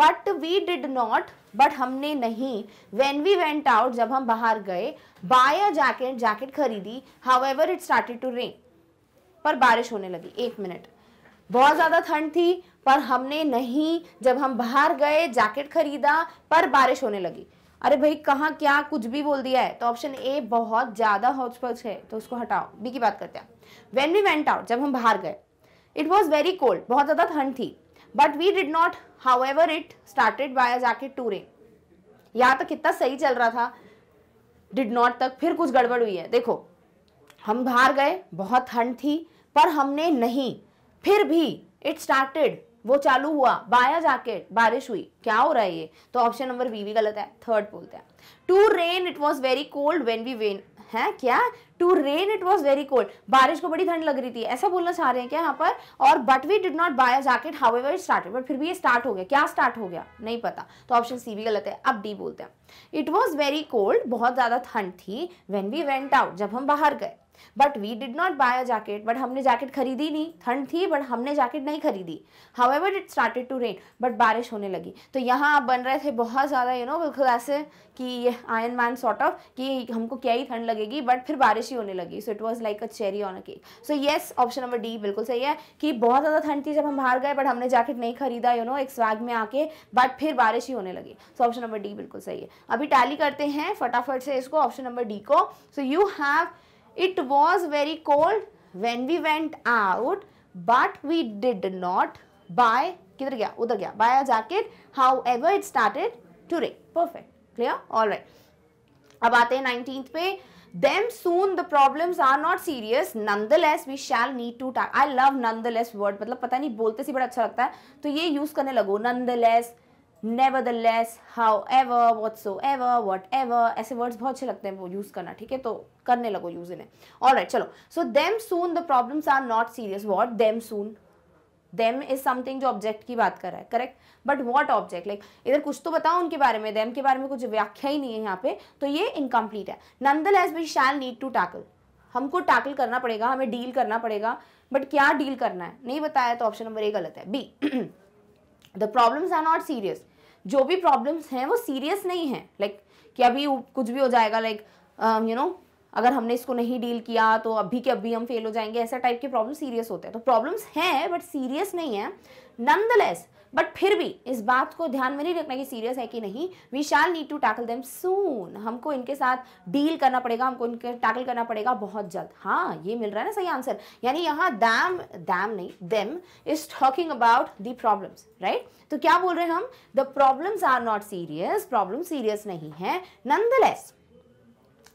but we did not but humne nahi when we went out jab hum bahar gaye buy a jacket jacket खरीदी however it started to rain par barish hone lagi एक minute bahut zyada thand thi पर हमने नहीं जब हम बाहर गए jacket खरीदा पर बारिश होने लगी अरे भाई कहाँ क्या कुछ भी बोल दिया है तो ऑप्शन ए बहुत ज़्यादा हॉचपच है तो उसको हटाओ बी की बात करते हैं वेन वी वेंट आउट जब हम बाहर गए इट वॉज वेरी कोल्ड बहुत ज़्यादा ठंड थी but we did not however it started buy jacket to यहाँ तक कितना सही चल रहा था डिड नॉट तक फिर कुछ गड़बड़ हुई है देखो हम बाहर गए बहुत ठंड थी पर हमने नहीं फिर भी इट स्टार्टेड वो चालू हुआ बाया जाके बारिश हुई क्या हो रहा है ये तो ऑप्शन नंबर बी भी गलत है थर्ड बोलते हैं to rain it was very cold when we when है क्या to rain it was very cold बारिश को बड़ी ठंड लग रही थी ऐसा बोलना चाह रहे हैं क्या यहाँ पर और but we did not buy jacket however it start but फिर भी ये स्टार्ट हो गया क्या स्टार्ट हो गया नहीं पता तो ऑप्शन सी भी गलत है अब डी बोलते हैं इट वॉज वेरी कोल्ड बहुत ज़्यादा ठंड थी वेन वी वेंट आउट जब हम बाहर गए but we did not buy a jacket but हमने जैकेट खरीदी नहीं ठंड थी बट हमने जैकेट नहीं खरीदी however it started to rain but बारिश होने लगी तो यहाँ आप बन रहे थे बहुत ज़्यादा यू नो बिल्कुल ऐसे कि ये आयन मैन सॉर्ट ऑफ कि हमको क्या ही ठंड लगेगी बट फिर बारिश ही होने लगी so it was like a cherry on a cake so yes option number D बिल्कुल सही है कि बहुत ज़्यादा ठंड थी जब हम बाहर गए बट हमने जैकेट नहीं खरीदा यू नो एक स्वैग में आके बट फिर बारिश ही होने लगी सो ऑप्शन नंबर डी बिल्कुल सही है अभी टैली करते हैं फटाफट से इसको ऑप्शन नंबर डी को so you have it was very cold when we went out but we did not buy किधर गया उधर गया buy a jacket however it started to rain perfect clear all right अब आते हैं 19th पे them soon the problems are not serious nonetheless we shall need to talk i love nonetheless word मतलब पता नहीं बोलते से बड़ा अच्छा लगता है तो ये use करने लगो nonetheless nevertheless however whatsoever whatever ऐसे वर्ड्स बहुत अच्छे लगते हैं वो यूज करना ठीक है तो करने लगो यूज इन्हें ऑल चलो so them soon the problems are not serious what them soon them is something जो ऑब्जेक्ट की बात कर रहा है correct but what object like इधर कुछ तो बताओ उनके बारे में देम के बारे में कुछ व्याख्या ही नहीं है यहाँ पे तो ये इनकम्प्लीट है nonetheless as we shall need to tackle हमको टैकल करना पड़ेगा हमें डील करना पड़ेगा बट क्या डील करना है नहीं बताया तो ऑप्शन नंबर ए गलत है B the problems are not serious जो भी प्रॉब्लम्स हैं वो सीरियस नहीं है लाइक like, कि अभी कुछ भी हो जाएगा लाइक यू नो अगर हमने इसको नहीं डील किया तो अभी के अभी हम फेल हो जाएंगे ऐसा टाइप के प्रॉब्लम सीरियस होते हैं तो प्रॉब्लम्स हैं बट सीरियस नहीं है लेस बट फिर भी इस बात को ध्यान में नहीं रखना कि सीरियस है कि नहीं we shall need to tackle them soon हमको इनके साथ डील करना पड़ेगा हमको इनके टैकल करना पड़ेगा बहुत जल्द हाँ ये मिल रहा है ना सही आंसर यानी यहाँ दैम दैम नहीं them is talking about the problems right तो क्या बोल रहे हैं हम the problems are not serious problem serious नहीं है नंदलेस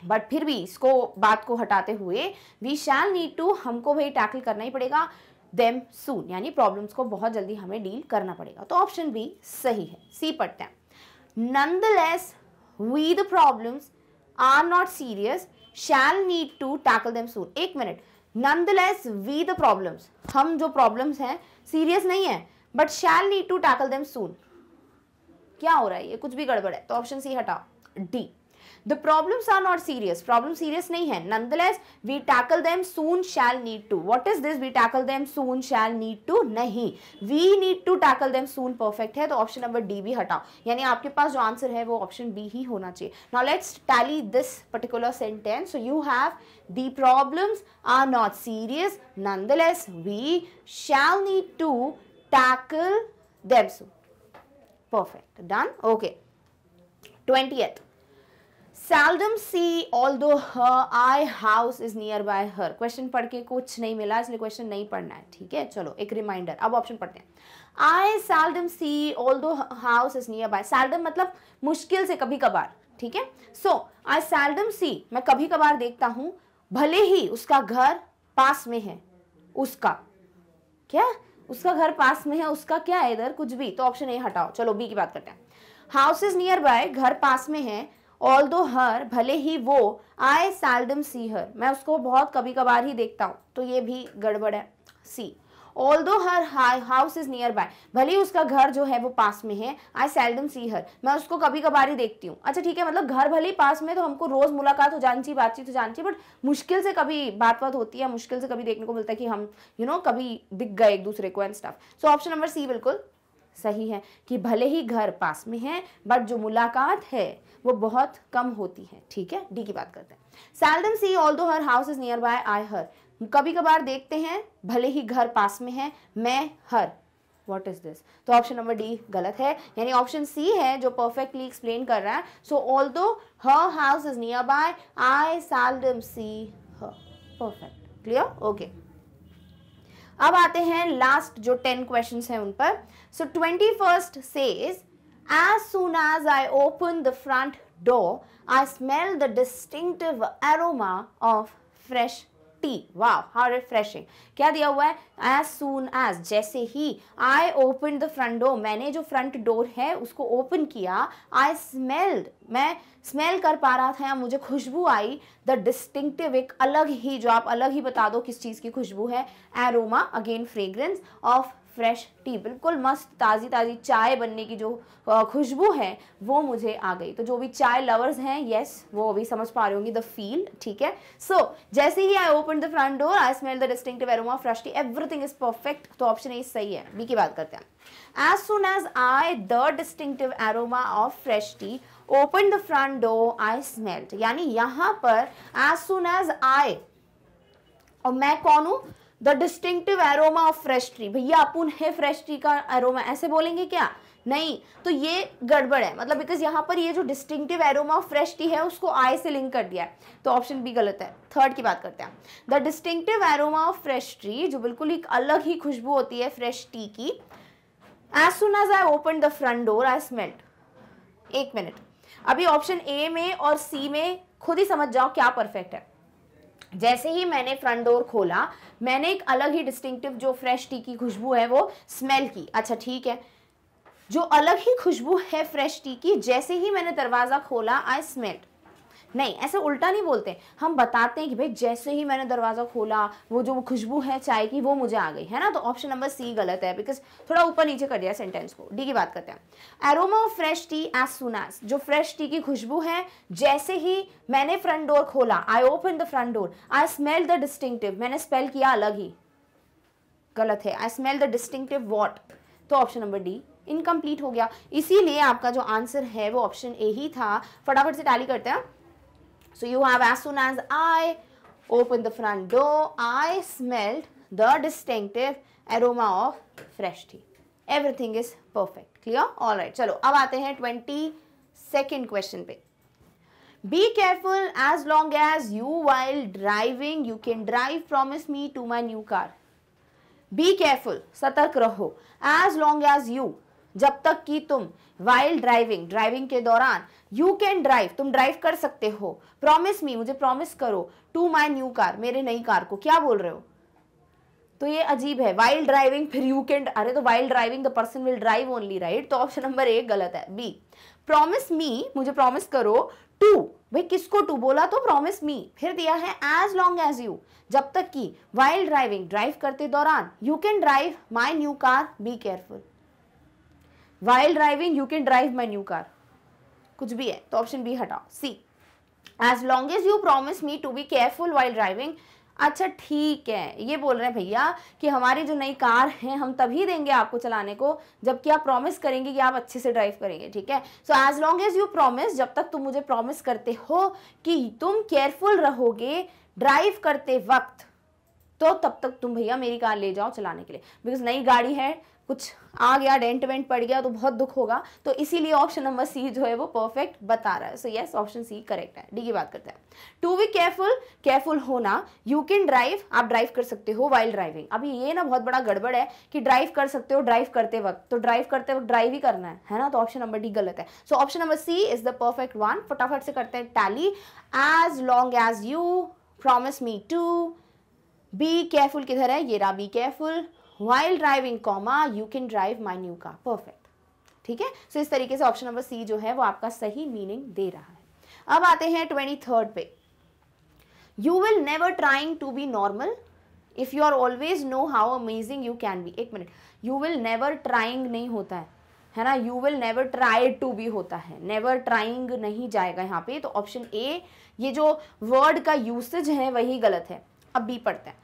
बट फिर भी इसको बात को हटाते हुए वी शैल नीड टू हमको भाई टैकल करना ही पड़ेगा देम सून यानी प्रॉब्लम्स को बहुत जल्दी हमें डील करना पड़ेगा तो ऑप्शन बी सही है सी पढ़ते हैं nonetheless we the problems are not serious shall need to tackle them soon एक minute nonetheless we the problems हम जो प्रॉब्लम्स हैं सीरियस नहीं है but shall need to tackle them soon क्या हो रहा है ये कुछ भी गड़बड़ है तो ऑप्शन सी हटाओ D the problems are not serious problem serious नहीं है nonetheless we tackle them soon shall need to what is this we tackle them soon shall need to नहीं we need to tackle them soon perfect है तो option number D भी हटाओ यानी आपके पास जो आंसर है वो ऑप्शन बी ही होना चाहिए now let's tally this particular sentence you have the problems are not serious nonetheless we shall need to tackle them soon perfect done okay 20th see although I house is nearby हर question पढ़ के कुछ नहीं मिला इसलिए question नहीं पढ़ना है ठीक है चलो एक रिमाइंडर अब ऑप्शन पढ़ते हैं I see although house is nearby seldom मतलब मुश्किल से कभी कभार ठीक है सो आई सैलडम सी मैं कभी कभार देखता हूँ भले ही उसका घर पास में है उसका क्या उसका घर पास में है उसका क्या है इधर कुछ भी तो ऑप्शन ए हटाओ चलो बी की बात करते हैं हाउस इज नियर बाय घर पास में है ऑल दो हर भले ही वो आई सैल्डम सी हर मैं उसको बहुत कभी कभार ही देखता हूँ तो ये भी गड़बड़ है see although her house is nearby भले ही उसका घर जो है वो पास में है आई सैल्डम सी हर मैं उसको कभी कभार ही देखती हूँ अच्छा ठीक है मतलब घर भले ही पास में तो हमको रोज मुलाकात हो जानी चाहिए बातचीत हो जानी चाहिए बट मुश्किल से कभी बात बात होती है मुश्किल से कभी देखने को मिलता है कि हम यू you नो know, कभी दिख गए एक दूसरे को and staff so option number C बिल्कुल सही है कि भले ही घर पास में है बट जो मुलाकात है वो बहुत कम होती है ठीक है डी की बात करते हैं सैल्डम see although her house is nearby I her कभी कभार देखते हैं भले ही घर पास में है मैं हर वॉट इज दिस तो ऑप्शन नंबर डी गलत है यानी ऑप्शन सी है जो परफेक्टली एक्सप्लेन कर रहा है so although her house is nearby I seldom see her perfect clear okay अब आते हैं लास्ट जो टेन क्वेश्चन हैं उन पर so twenty first says as soon as I open the front door I smell the distinctive aroma of fresh tea वाह how refreshing क्या दिया हुआ है एज सून एज जैसे ही I open the front door मैंने जो फ्रंट डोर है उसको ओपन किया आई स्मेल्ड मैं स्मेल कर पा रहा था या मुझे खुशबू आई द डिस्टिंक्टिव एक अलग ही जो आप अलग ही बता दो किस चीज़ की खुशबू है aroma again fragrance of fresh tea बिल्कुल मस्त ताज़ी ताज़ी चाय बनने की जो खुशबू है वो मुझे आ गई तो जो भी चाय लवर्स हैं येस वो अभी समझ पा रहे होंगी द फील ठीक है सो so, जैसे ही I open the front door I smell the distinctive aroma fresh tea everything is perfect तो ऑप्शन ए सही है बी की बात करते हैं as soon as I the distinctive aroma of fresh tea open the front door I smelt यानी यहाँ पर एज सुन एज आई और मैं कौन हूं the distinctive aroma of fresh tree भैया अपुन है फ्रेश ट्री का एरोमा ऐसे बोलेंगे क्या नहीं तो ये गड़बड़ है मतलब बिकॉज यहाँ पर ये जो distinctive aroma of fresh tea है उसको आई से लिंक कर दिया है तो ऑप्शन बी गलत है थर्ड की बात करते हैं the distinctive aroma of fresh tree जो बिल्कुल एक अलग ही खुशबू होती है फ्रेश टी की as soon as I open the front door I smelt एक मिनट अभी ऑप्शन ए में और सी में खुद ही समझ जाओ क्या परफेक्ट है जैसे ही मैंने फ्रंट डोर खोला मैंने एक अलग ही डिस्टिंक्टिव जो फ्रेश टी की खुशबू है वो स्मेल की अच्छा ठीक है जो अलग ही खुशबू है फ्रेश टी की जैसे ही मैंने दरवाज़ा खोला आई स्मेल्ट नहीं ऐसे उल्टा नहीं बोलते हम बताते हैं कि भाई जैसे ही मैंने दरवाज़ा खोला वो जो खुशबू है चाय की वो मुझे आ गई है ना तो ऑप्शन नंबर सी गलत है बिकॉज थोड़ा ऊपर नीचे कर दिया सेंटेंस को डी की बात करते हैं aroma of fresh tea as soon as जो फ्रेश टी की खुशबू है जैसे ही मैंने फ्रंट डोर खोला I open the front door I smell the distinctive मैंने स्पेल किया अलग ही गलत है I smell the distinctive what तो ऑप्शन नंबर डी इनकम्प्लीट हो गया इसीलिए आपका जो आंसर है वो ऑप्शन ए ही था फटाफट से टैली करते हैं So you have as soon as I open the front door, I smelled the distinctive aroma of fresh tea. Everything is perfect. Clear? All right. chalo ab aate hain twenty second question पे Be careful as long as you while driving you can drive promise me to my new car. Be careful satark raho as long as you जब तक कि तुम while driving driving के दौरान you can drive तुम drive कर सकते हो प्रोमिस मी मुझे प्रोमिस करो टू माई न्यू कार मेरे नई कार को क्या बोल रहे हो तो ये अजीब है वाइल्ड ड्राइविंग फिर यू कैन अरे तो wild driving the person will drive only right तो ऑप्शन नंबर एक गलत है बी प्रोमिस मी मुझे प्रोमिस करो टू भाई किसको टू बोला तो प्रोमिस मी फिर दिया है एज लॉन्ग एज यू जब तक कि वाइल्ड ड्राइविंग ड्राइव करते दौरान you can drive my new car be careful wild driving you can drive my new car कुछ भी है तो ऑप्शन बी हटाओ C as long as you promise me to be careful while driving अच्छा ठीक है ये बोल रहे हैं भैया कि हमारी जो नई कार है हम तभी देंगे आपको चलाने को जबकि आप प्रॉमिस करेंगे कि आप अच्छे से ड्राइव करेंगे ठीक है so as long as you promise जब तक तुम मुझे प्रॉमिस करते हो कि तुम केयरफुल रहोगे ड्राइव करते वक्त तो तब तक तुम भैया मेरी कार ले जाओ चलाने के लिए बिकॉज नई गाड़ी है कुछ आ गया डेंट वेंट पड़ गया तो बहुत दुख होगा तो इसीलिए ऑप्शन नंबर सी जो है वो परफेक्ट बता रहा है so yes option C correct है डी की बात करते हैं टू बी केयरफुल केयरफुल होना यू कैन ड्राइव आप ड्राइव कर सकते हो वाइल ड्राइविंग अभी ये ना बहुत बड़ा गड़बड़ है कि ड्राइव कर सकते हो ड्राइव करते वक्त तो ड्राइव करते वक्त ड्राइव ही करना है है ना तो ऑप्शन नंबर डी गलत है so option number C is the perfect one फटाफट से करते हैं tally as long as you promise me to be careful किधर है ये रहा B careful wild driving comma you can drive my new car perfect ठीक है सो इस तरीके से ऑप्शन नंबर सी जो है वो आपका सही मीनिंग दे रहा है अब आते हैं ट्वेंटी थर्ड पे you will never trying to be normal if you are always know how amazing you can be एक minute you will never trying नहीं होता है है ना you will never try to be होता है नेवर ट्राइंग नहीं जाएगा यहाँ पे तो ऑप्शन ए ये जो वर्ड का यूसेज है वही गलत है अब बी पढ़ते हैं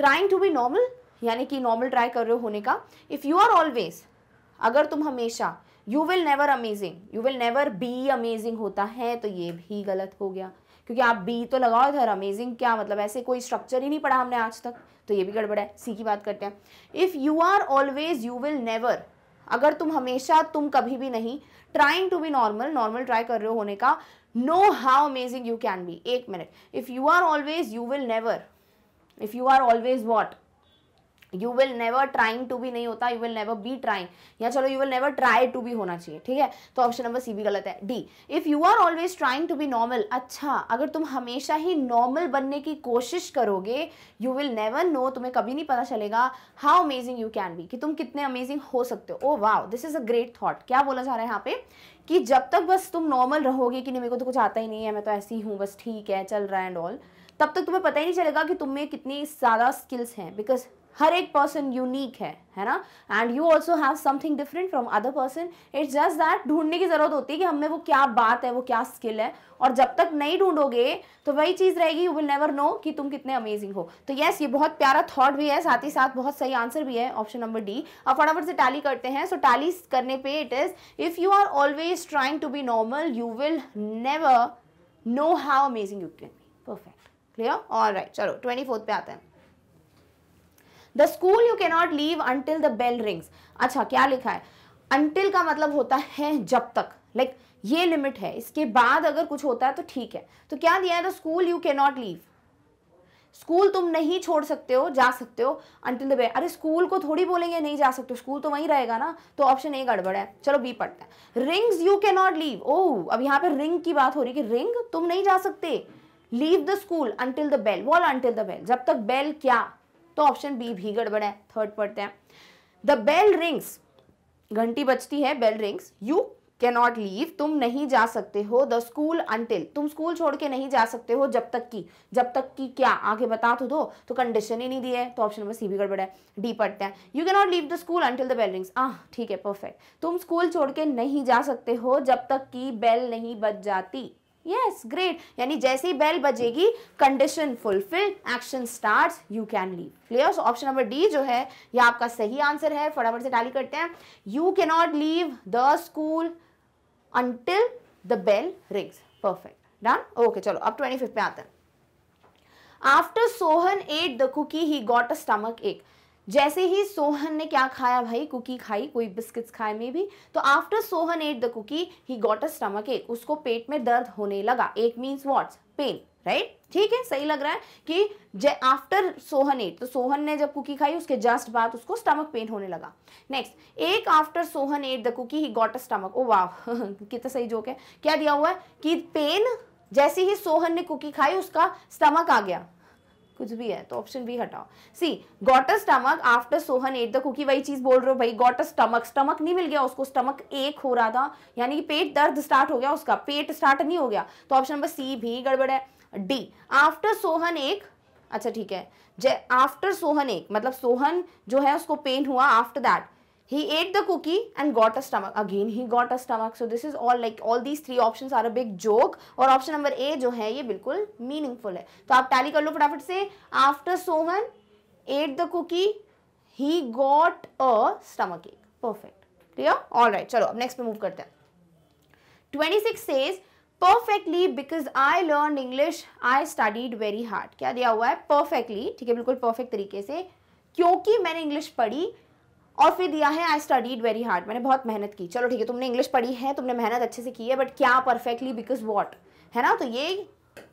ट्राइंग टू बी नॉर्मल यानी कि नॉर्मल ट्राई कर रहे हो होने का इफ़ यू आर ऑलवेज अगर तुम हमेशा you will never amazing you will never be amazing होता है तो ये भी गलत हो गया क्योंकि आप बी तो लगाओ इधर अमेजिंग क्या मतलब ऐसे कोई स्ट्रक्चर ही नहीं पढ़ा हमने आज तक तो ये भी गड़बड़ है सी की बात करते हैं if you are always you will never अगर तुम हमेशा तुम कभी भी नहीं trying to be normal normal try कर रहे हो होने का know how amazing you can be एक minute if you are always you will never if you are always what you will never trying to भी नहीं होता you will never be trying या चलो you will never try to भी होना चाहिए ठीक है तो ऑप्शन नंबर सी भी गलत है D if you are always trying to be normal अच्छा अगर तुम हमेशा ही नॉर्मल बनने की कोशिश करोगे यू विल नेवर नो तुम्हें कभी नहीं पता चलेगा how amazing you can be कि तुम कितने अमेजिंग हो सकते हो oh wow this is a great thought क्या बोला जा रहा है यहाँ पे कि जब तक बस तुम नॉर्मल रहोगे कि नहीं मेरे को तो कुछ आता ही नहीं है मैं तो ऐसी हूँ बस ठीक है चल रहा है एंड ऑल तब तक तुम्हें पता ही नहीं चलेगा कि तुम्हें कितनी ज़्यादा स्किल्स हैं बिकॉज हर एक पर्सन यूनिक है है ना and you also have something different from other person it's just that ढूंढने की ज़रूरत होती है कि हमें वो क्या बात है वो क्या स्किल है और जब तक नहीं ढूंढोगे तो वही चीज़ रहेगी यू विल नेवर नो कि तुम कितने अमेजिंग हो तो येस yes, ये बहुत प्यारा थॉट भी है साथ ही साथ बहुत सही आंसर भी है ऑप्शन नंबर डी अब फटाफट से टैली करते हैं सो so, टैली करने पे it is if you are always trying to be normal you will never know how amazing you can be perfect clear all right चलो ट्वेंटी फोर्थ पे आते हैं the school you cannot leave until the bell rings अच्छा क्या लिखा है until का मतलब होता है जब तक लाइक like, ये लिमिट है इसके बाद अगर कुछ होता है तो ठीक है तो क्या दिया है the school you cannot leave school तुम नहीं छोड़ सकते हो जा सकते हो अंटिल द बेल अरे स्कूल को थोड़ी बोलेंगे नहीं जा सकते स्कूल तो वहीं रहेगा ना तो ऑप्शन ए गड़बड़ है चलो बी पढ़ते हैं rings you can not leave ओ अब यहाँ पे रिंग की बात हो रही है कि रिंग तुम नहीं जा सकते leave the school until the bell wall until the bell जब तक बेल क्या तो ऑप्शन बी भी गड़बड़ है थर्ड पढ़ते हैं द बेल रिंग्स घंटी बजती है bell rings you cannot leave तुम नहीं जा सकते हो द स्कूल अंटिल तुम स्कूल छोड़ के नहीं जा सकते हो जब तक की जब तक की क्या आगे बता तो दो तो कंडीशन ही नहीं दी तो है तो ऑप्शन नंबर सी भी गड़बड़ है डी पढ़ते हैं you cannot leave the school until the bell rings ah ठीक है परफेक्ट तुम स्कूल छोड़ के नहीं जा सकते हो जब तक की बेल नहीं बज जाती यस ग्रेट यानी जैसे ही बेल बजेगी condition fulfil action start you can leave clear so option number D जो है ये आपका सही आंसर है फटाफट से टाली करते हैं you can not leave the school until the bell rings perfect done okay चलो अब ट्वेंटी फिफ्थ में आते हैं after Sohan ate the cookie he got a stomach ache जैसे ही सोहन ने क्या खाया भाई कुकी खाई कोई बिस्किट्स खाए में भी तो after Sohan ate the cookie he got a stomach ache उसको पेट में दर्द होने लगा एक मीन्स वॉट्स पेन राइट ठीक है सही लग रहा है कि आफ्टर सोहन एट तो सोहन ने जब कुकी खाई उसके जस्ट बाद उसको स्टमक पेन होने लगा नेक्स्ट एक after Sohan ate the cookie he got a stomach ओ वाह कितना सही जोक है क्या दिया हुआ है कि पेन जैसे ही सोहन ने कुकी खाई उसका स्टमक आ गया कुछ भी है तो ऑप्शन बी हटाओ C got a stomach after Sohan ate the cookie वही चीज बोल रहे हो भाई गॉट अ स्टमक स्टमक नहीं मिल गया उसको स्टमक एक हो रहा था यानी कि पेट दर्द स्टार्ट हो गया उसका पेट स्टार्ट नहीं हो गया तो ऑप्शन नंबर सी भी गड़बड़ है डी आफ्टर सोहन एक अच्छा ठीक है आफ्टर सोहन एक मतलब सोहन जो है उसको पेन हुआ after that he ate the cookie and got a stomach again he got a stomach so this is all like all these three options are a big joke or option number A jo hai ye bilkul meaningful hai to aap tally kar lo फटाफट se after Sohan ate the cookie he got a stomach ache perfect clear all right chalo ab next pe move karte hain 26 says perfectly because i learned english i studied very hard kya diya hua hai perfectly theek hai bilkul perfect tarike se kyunki maine english padhi और फिर दिया है आई studied very hard मैंने बहुत मेहनत की चलो ठीक है तुमने इंग्लिश पढ़ी है तुमने मेहनत अच्छे से की है बट क्या परफेक्टली बिकॉज वॉट है ना तो ये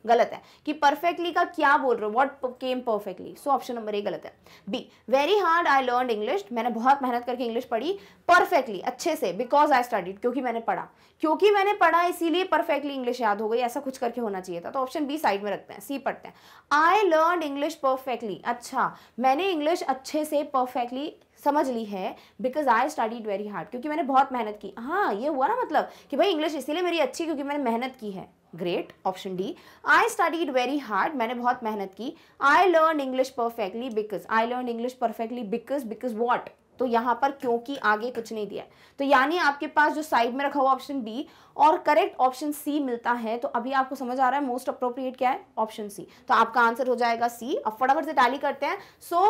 गलत है कि परफेक्टली का क्या बोल रहे हो what came perfectly so option number A गलत है B very hard I learn English मैंने बहुत मेहनत करके इंग्लिश पढ़ी परफेक्टली अच्छे से बिकॉज आई स्टडीड क्योंकि मैंने पढ़ा क्योंकि मैंने पढ़ा इसीलिए परफेक्टली इंग्लिश याद हो गई ऐसा कुछ करके होना चाहिए था तो ऑप्शन बी साइड में रखते हैं सी पढ़ते हैं आई लर्न इंग्लिश परफेक्टली अच्छा मैंने इंग्लिश अच्छे से परफेक्टली समझ ली है because I studied very hard क्योंकि मैंने बहुत मेहनत की हाँ ये हुआ ना मतलब कि भाई इंग्लिश इसीलिए मेरी अच्छी क्योंकि मैंने मेहनत की है great option D I studied very hard मैंने बहुत मेहनत की I learn English perfectly because I learn English perfectly because because what तो यहाँ पर क्योंकि आगे कुछ नहीं दिया तो यानी आपके पास जो साइड में रखा हुआ ऑप्शन बी और करेक्ट ऑप्शन सी मिलता है तो अभी आपको समझ आ रहा है मोस्ट अप्रोप्रिएट क्या है ऑप्शन सी तो आपका आंसर हो जाएगा सी अब फटाफट से टैली करते हैं so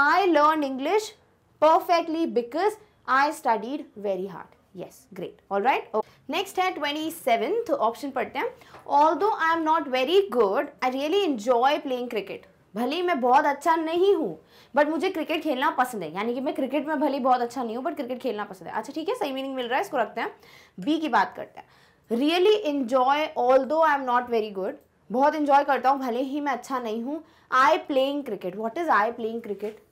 I learn English perfectly because I studied very hard. Yes, great. All right. Okay. Oh, next है 27th option पढ़ते हैं. Although I am not very good, I really enjoy playing cricket. भले मैं बहुत अच्छा नहीं हूँ बट मुझे क्रिकेट खेलना पसंद है यानी कि मैं क्रिकेट में भले बहुत अच्छा नहीं हूँ बट क्रिकेट खेलना पसंद है अच्छा ठीक है सही मीनिंग मिल रहा है इसको रखते हैं बी की बात करते हैं really enjoy although I am not very good बहुत इन्जॉय करता हूँ भले ही मैं अच्छा नहीं हूँ I playing cricket what is I playing cricket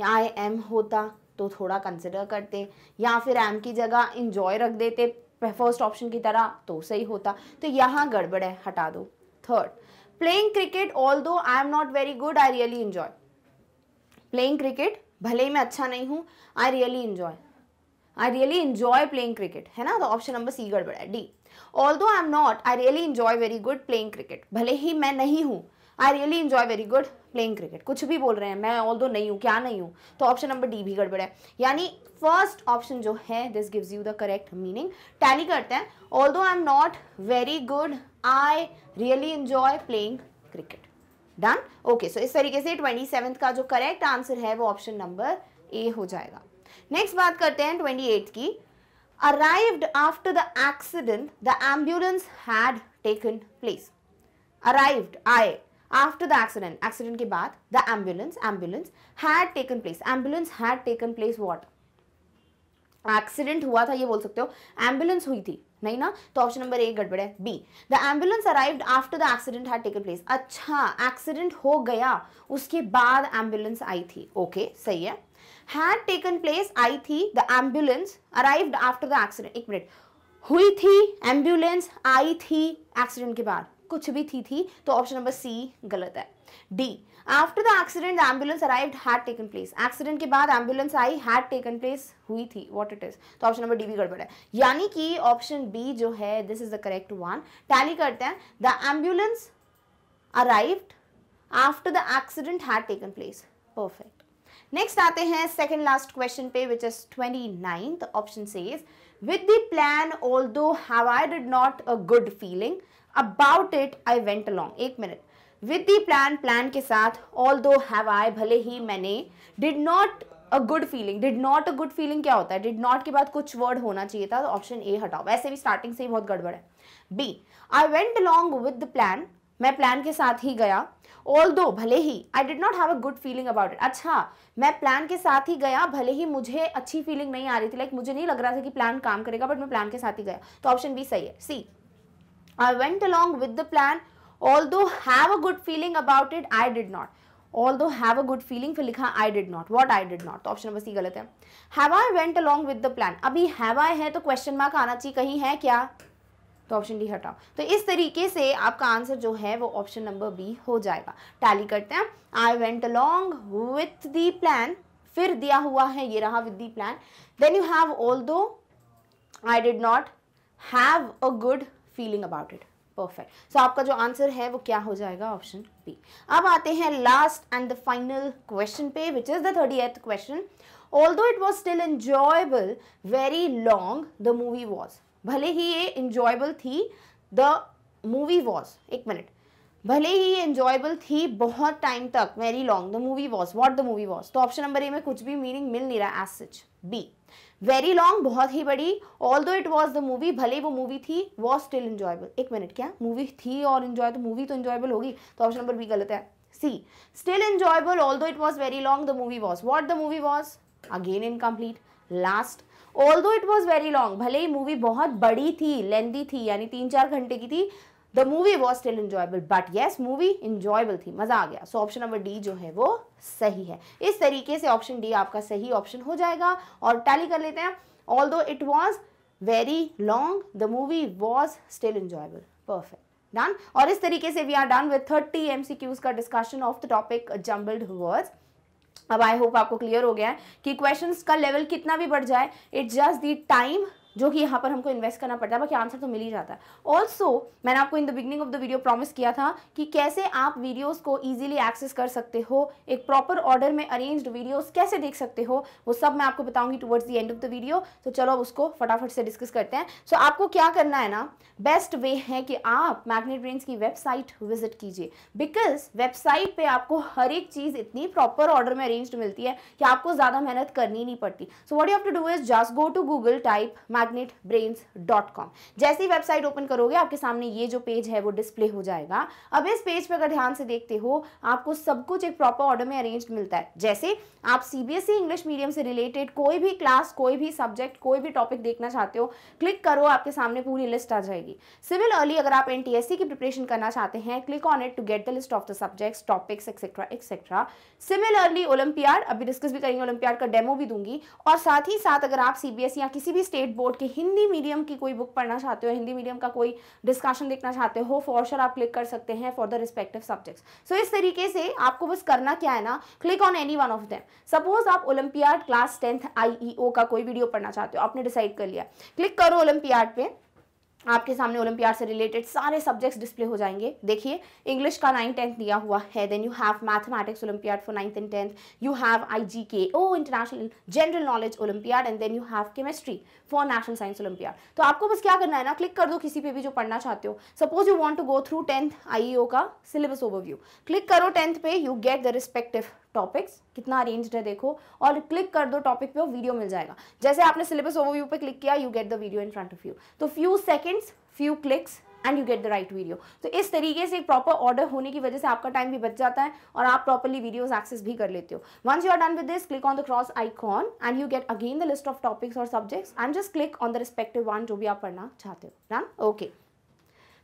या आई एम होता तो थोड़ा कंसिडर करते या फिर एम की जगह इंजॉय रख देते फर्स्ट ऑप्शन की तरह तो सही होता तो यहाँ गड़बड़ है हटा दो third playing cricket although I am not very good I really enjoy playing cricket भले ही मैं अच्छा नहीं हूँ I really enjoy I really enjoy playing cricket है ना तो ऑप्शन नंबर सी गड़बड़ है D although I am not I really enjoy very good playing cricket भले ही मैं नहीं हूँ I really enjoy very good playing cricket कुछ भी बोल रहे हैं मैं ऑल दो नहीं हूँ क्या नहीं हूँ तो ऑप्शन नंबर डी भी गड़बड़ है यानी फर्स्ट ऑप्शन जो है this gives you the correct meaning tally करते हैं although I am not very good I really enjoy playing cricket done okay so इस तरीके से ट्वेंटी सेवेंथ का जो करेक्ट आंसर है वो ऑप्शन नंबर ए हो जाएगा नेक्स्ट बात करते हैं ट्वेंटी एट की arrived after the accident the ambulance had taken place arrived आए after the accident accident ke baad the ambulance ambulance had taken place ambulance had taken place what accident हुआ था ये बोल सकते हो एम्बुलेंस हुई थी नहीं ना तो ऑप्शन नंबर ए गड़बड़ है B the ambulance arrived after the accident had taken place अच्छा एक्सीडेंट हो गया उसके बाद एम्बुलेंस आई थी ओके okay, सही है हैड टेकन प्लेस आई थी the ambulance arrived after the accident एक मिनट हुई थी एम्बुलेंस आई थी एक्सीडेंट के बाद कुछ भी थी थी तो ऑप्शन नंबर सी गलत है D after the accident ambulance arrive had taken place accident के बाद एम्बुलेंस आई हैड टेकन प्लेस हुई थी व्हाट इट इज तो ऑप्शन नंबर डी भी गड़बड़ है यानी कि ऑप्शन बी जो है this is the correct one tally करते हैं the ambulance arrived after the accident had taken place perfect next आते हैं सेकेंड लास्ट क्वेश्चन पे which is twenty ninth option says with the plan although have I did not a good feeling about it I went along एक minute with the plan plan के साथ although have I भले ही मैंने did not a good feeling did not a good feeling क्या होता है did not के बाद कुछ वर्ड होना चाहिए था तो ऑप्शन ए हटाओ वैसे भी स्टार्टिंग से ही बहुत गड़बड़ है B I went along with the plan मैं प्लान के साथ ही गया ऑल दो भले ही I did not have a good feeling about it अच्छा मैं प्लान के साथ ही गया भले ही मुझे अच्छी फीलिंग नहीं आ रही थी लाइक like, मुझे नहीं लग रहा था कि प्लान काम करेगा बट मैं प्लान के साथ ही गया तो ऑप्शन बी सही है सी I went along with the plan. Although have a good feeling about it, I did not. Although have a good feeling फिर लिखा I did not. What I did not. तो ऑप्शन नंबर सी गलत है Have I went along with the plan. अभी have I है तो question mark आना चाहिए कहीं है क्या तो ऑप्शन डी हटाओ तो इस तरीके से आपका आंसर जो है वो ऑप्शन नंबर बी हो जाएगा टैली करते हैं I went along with the plan फिर दिया हुआ है ये रहा with the plan then you have although I did not have a good feeling about it perfect so आपका जो आंसर है वो क्या हो जाएगा ऑप्शन बी अब आते हैं last and the final question पे which is the thirty eighth question although it was still enjoyable very long the movie was भले ही ये इंजॉयबल थी द मूवी वॉज एक मिनट भले ही ये इंजॉयबल थी बहुत टाइम तक very long the movie was what the movie was तो ऑप्शन नंबर ए में कुछ भी मीनिंग मिल नहीं रहा as such be very long बहुत ही बड़ी all although it was the movie भले वो मूवी थी वॉज स्टिल इंजॉयबल एक मिनट क्या मूवी थी और इन्जॉय तो मूवी तो इंजॉयबल होगी तो ऑप्शन नंबर बी गलत है C still enjoyable although it was very long the movie was what the movie was again incomplete last although it was very long भले ही movie बहुत बड़ी थी लेंदी थी यानी तीन चार घंटे की थी the movie was still enjoyable but yes movie enjoyable थी मज़ा आ गया सो ऑप्शन नंबर डी जो है वो सही है इस तरीके से ऑप्शन डी आपका सही ऑप्शन हो जाएगा और टैली कर लेते हैं although it was very long the movie was still enjoyable perfect done और इस तरीके से we are done with thirty M C Qs का discussion of the topic jumbled words अब आई होप आपको क्लियर हो गया है कि क्वेश्चंस का लेवल कितना भी बढ़ जाए इट जस्ट दी टाइम जो कि यहाँ पर हमको इन्वेस्ट करना पड़ता है बाकी आंसर तो मिल ही जाता है ऑल्सो मैंने आपको in the beginning of the video promise किया था कि कैसे आप वीडियोज़ को ईजिली एक्सेस कर सकते हो एक प्रॉपर ऑर्डर में अरेंज वीडियोज़ कैसे देख सकते हो वो सब मैं आपको बताऊँगी towards the end of the video तो चलो अब उसको फटाफट से डिस्कस करते हैं सो so, आपको क्या करना है ना बेस्ट वे है कि आप मैग्नेट ब्रेन की वेबसाइट विजिट कीजिए बिकॉज वेबसाइट पे आपको हर एक चीज़ इतनी प्रॉपर ऑर्डर में अरेंज्ड मिलती है कि आपको ज़्यादा मेहनत करनी नहीं पड़ती so what you have to do is just go to Google type magnetbrains.com जैसे ही वेबसाइट ओपन करोगे आपके सामने ये जो पेज है वो डिस्प्ले हो जाएगा अब इस पेज पर अगर ध्यान से देखते हो आपको सब कुछ एक प्रॉपर ऑर्डर में अरेंज मिलता है जैसे आप सीबीएसई इंग्लिश मीडियम से रिलेटेड कोई भी क्लास कोई भी सब्जेक्ट कोई भी टॉपिक देखना चाहते हो क्लिक करो आपके सामने पूरी लिस्ट आ जाएगी सिविल अर्ली अगर आप एन की प्रिपरेशन करना चाहते हैं click on it to get the list of the subjects topics etcetera etcetera similarly olympiad अभी डिस्कस भी करेंगे ओलंपियाड का डेमो भी दूंगी और साथ ही साथ अगर आप सीबीएसई e या किसी भी स्टेट बोर्ड कि हिंदी मीडियम की कोई बुक पढ़ना चाहते हो हिंदी मीडियम का कोई डिस्कशन देखना चाहते हो फॉर श्योर आप क्लिक कर सकते हैं for the respective subjects so इस तरीके से आपको बस करना क्या है ना click on any one of them suppose आप ओलंपियाड क्लास टेंथ आईईओ का कोई वीडियो पढ़ना चाहते हो आपने डिसाइड कर लिया क्लिक करो ओलंपियाड पर आपके सामने ओलंपियाड से रिलेटेड सारे सब्जेक्ट्स डिस्प्ले हो जाएंगे देखिए इंग्लिश का नाइन टेंथ दिया हुआ है then you have mathematics olympiad for ninth and tenth you have I O international general knowledge olympiad and then you have chemistry for national science olympiad तो आपको बस क्या करना है ना क्लिक कर दो किसी पे भी जो पढ़ना चाहते हो suppose you want to go through tenth I का सिलेबस ओवरव्यू क्लिक करो टेंथ पे you get the respective topics कितना अरेंज्ड है देखो और क्लिक कर दो टॉपिक पे वो वीडियो मिल जाएगा जैसे आपने सिलेबस ओवरव्यू पे क्लिक किया you get the video in front of you तो few seconds few clicks and you get the right video तो इस तरीके से एक प्रॉपर ऑर्डर होने की वजह से आपका टाइम भी बच जाता है और आप प्रॉपरली वीडियोस एक्सेस भी कर लेते हो once you are done with this click on the cross icon and you get again the list of topics और subjects and just click on the respective one जो भी आप पढ़ना चाहते हो done okay okay.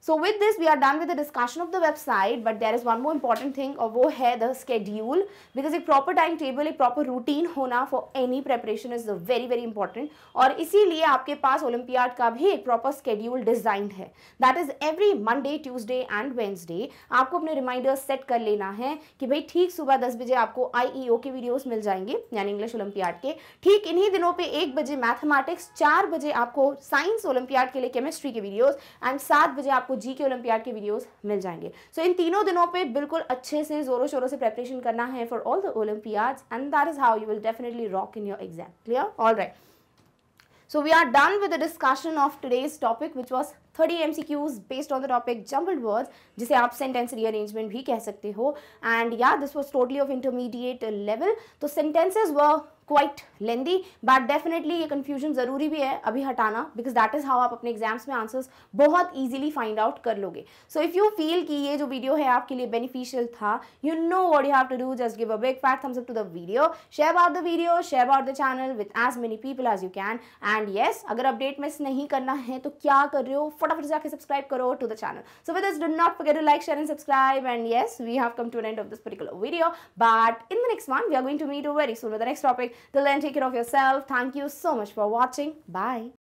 So with this we are done with the discussion of the website but there is one more important thing और वो है द स्केड्यूल बिकॉज एक प्रॉपर टाइम टेबल एक प्रॉपर रूटीन होना for any preparation is very very important और इसीलिए आपके पास ओलंपियाड का भी एक प्रॉपर स्केड्यूल डिजाइन है that is every Monday Tuesday and Wednesday आपको अपने रिमाइंडर सेट कर लेना है कि भाई ठीक सुबह दस बजे आपको आई के वीडियोज मिल जाएंगे यानी इंग्लिश ओलंपियाड के ठीक इन्हीं दिनों पे एक बजे मैथमेटिक्स चार बजे आपको साइंस ओलंपियाड के लिए केमिस्ट्री के वीडियोज एंड सात बजे आपको आपको जी के ओलंपियाड के वीडियोस मिल जाएंगे सो so, इन तीनों दिनों पे बिल्कुल अच्छे से जोरों शोरों से प्रेपरेशन करना है for all the olympiad and that is how you will definitely rock in your exam clear all right so we are done with the discussion of today's topic which was thirty M based on the topic jumbled words जिसे आप sentence rearrangement भी कह सकते हो and या this was totally of intermediate level तो sentences were quite lengthy but definitely ये confusion ज़रूरी भी है अभी हटाना बिकॉज दैट इज़ हाउ आप अपने एग्जाम्स में आंसर्स बहुत ईजिली फाइंड आउट कर लोगे सो इफ़ यू फील कि ये जो वीडियो है आपके लिए बेनिफिशियल था you know what you have to do just give a big fat thumbs up to the video share about the video share about the channel with as many people as you can and yes अगर update miss नहीं करना है तो क्या कर रहे हो फटाफट जाके सब्सक्राइब करो to the channel so with do not forget to like share and subscribe and yes we have come to end of this particular video but in the next one we are going to meet very so the next topic Till then, take care of yourself. Thank you so much for watching. Bye.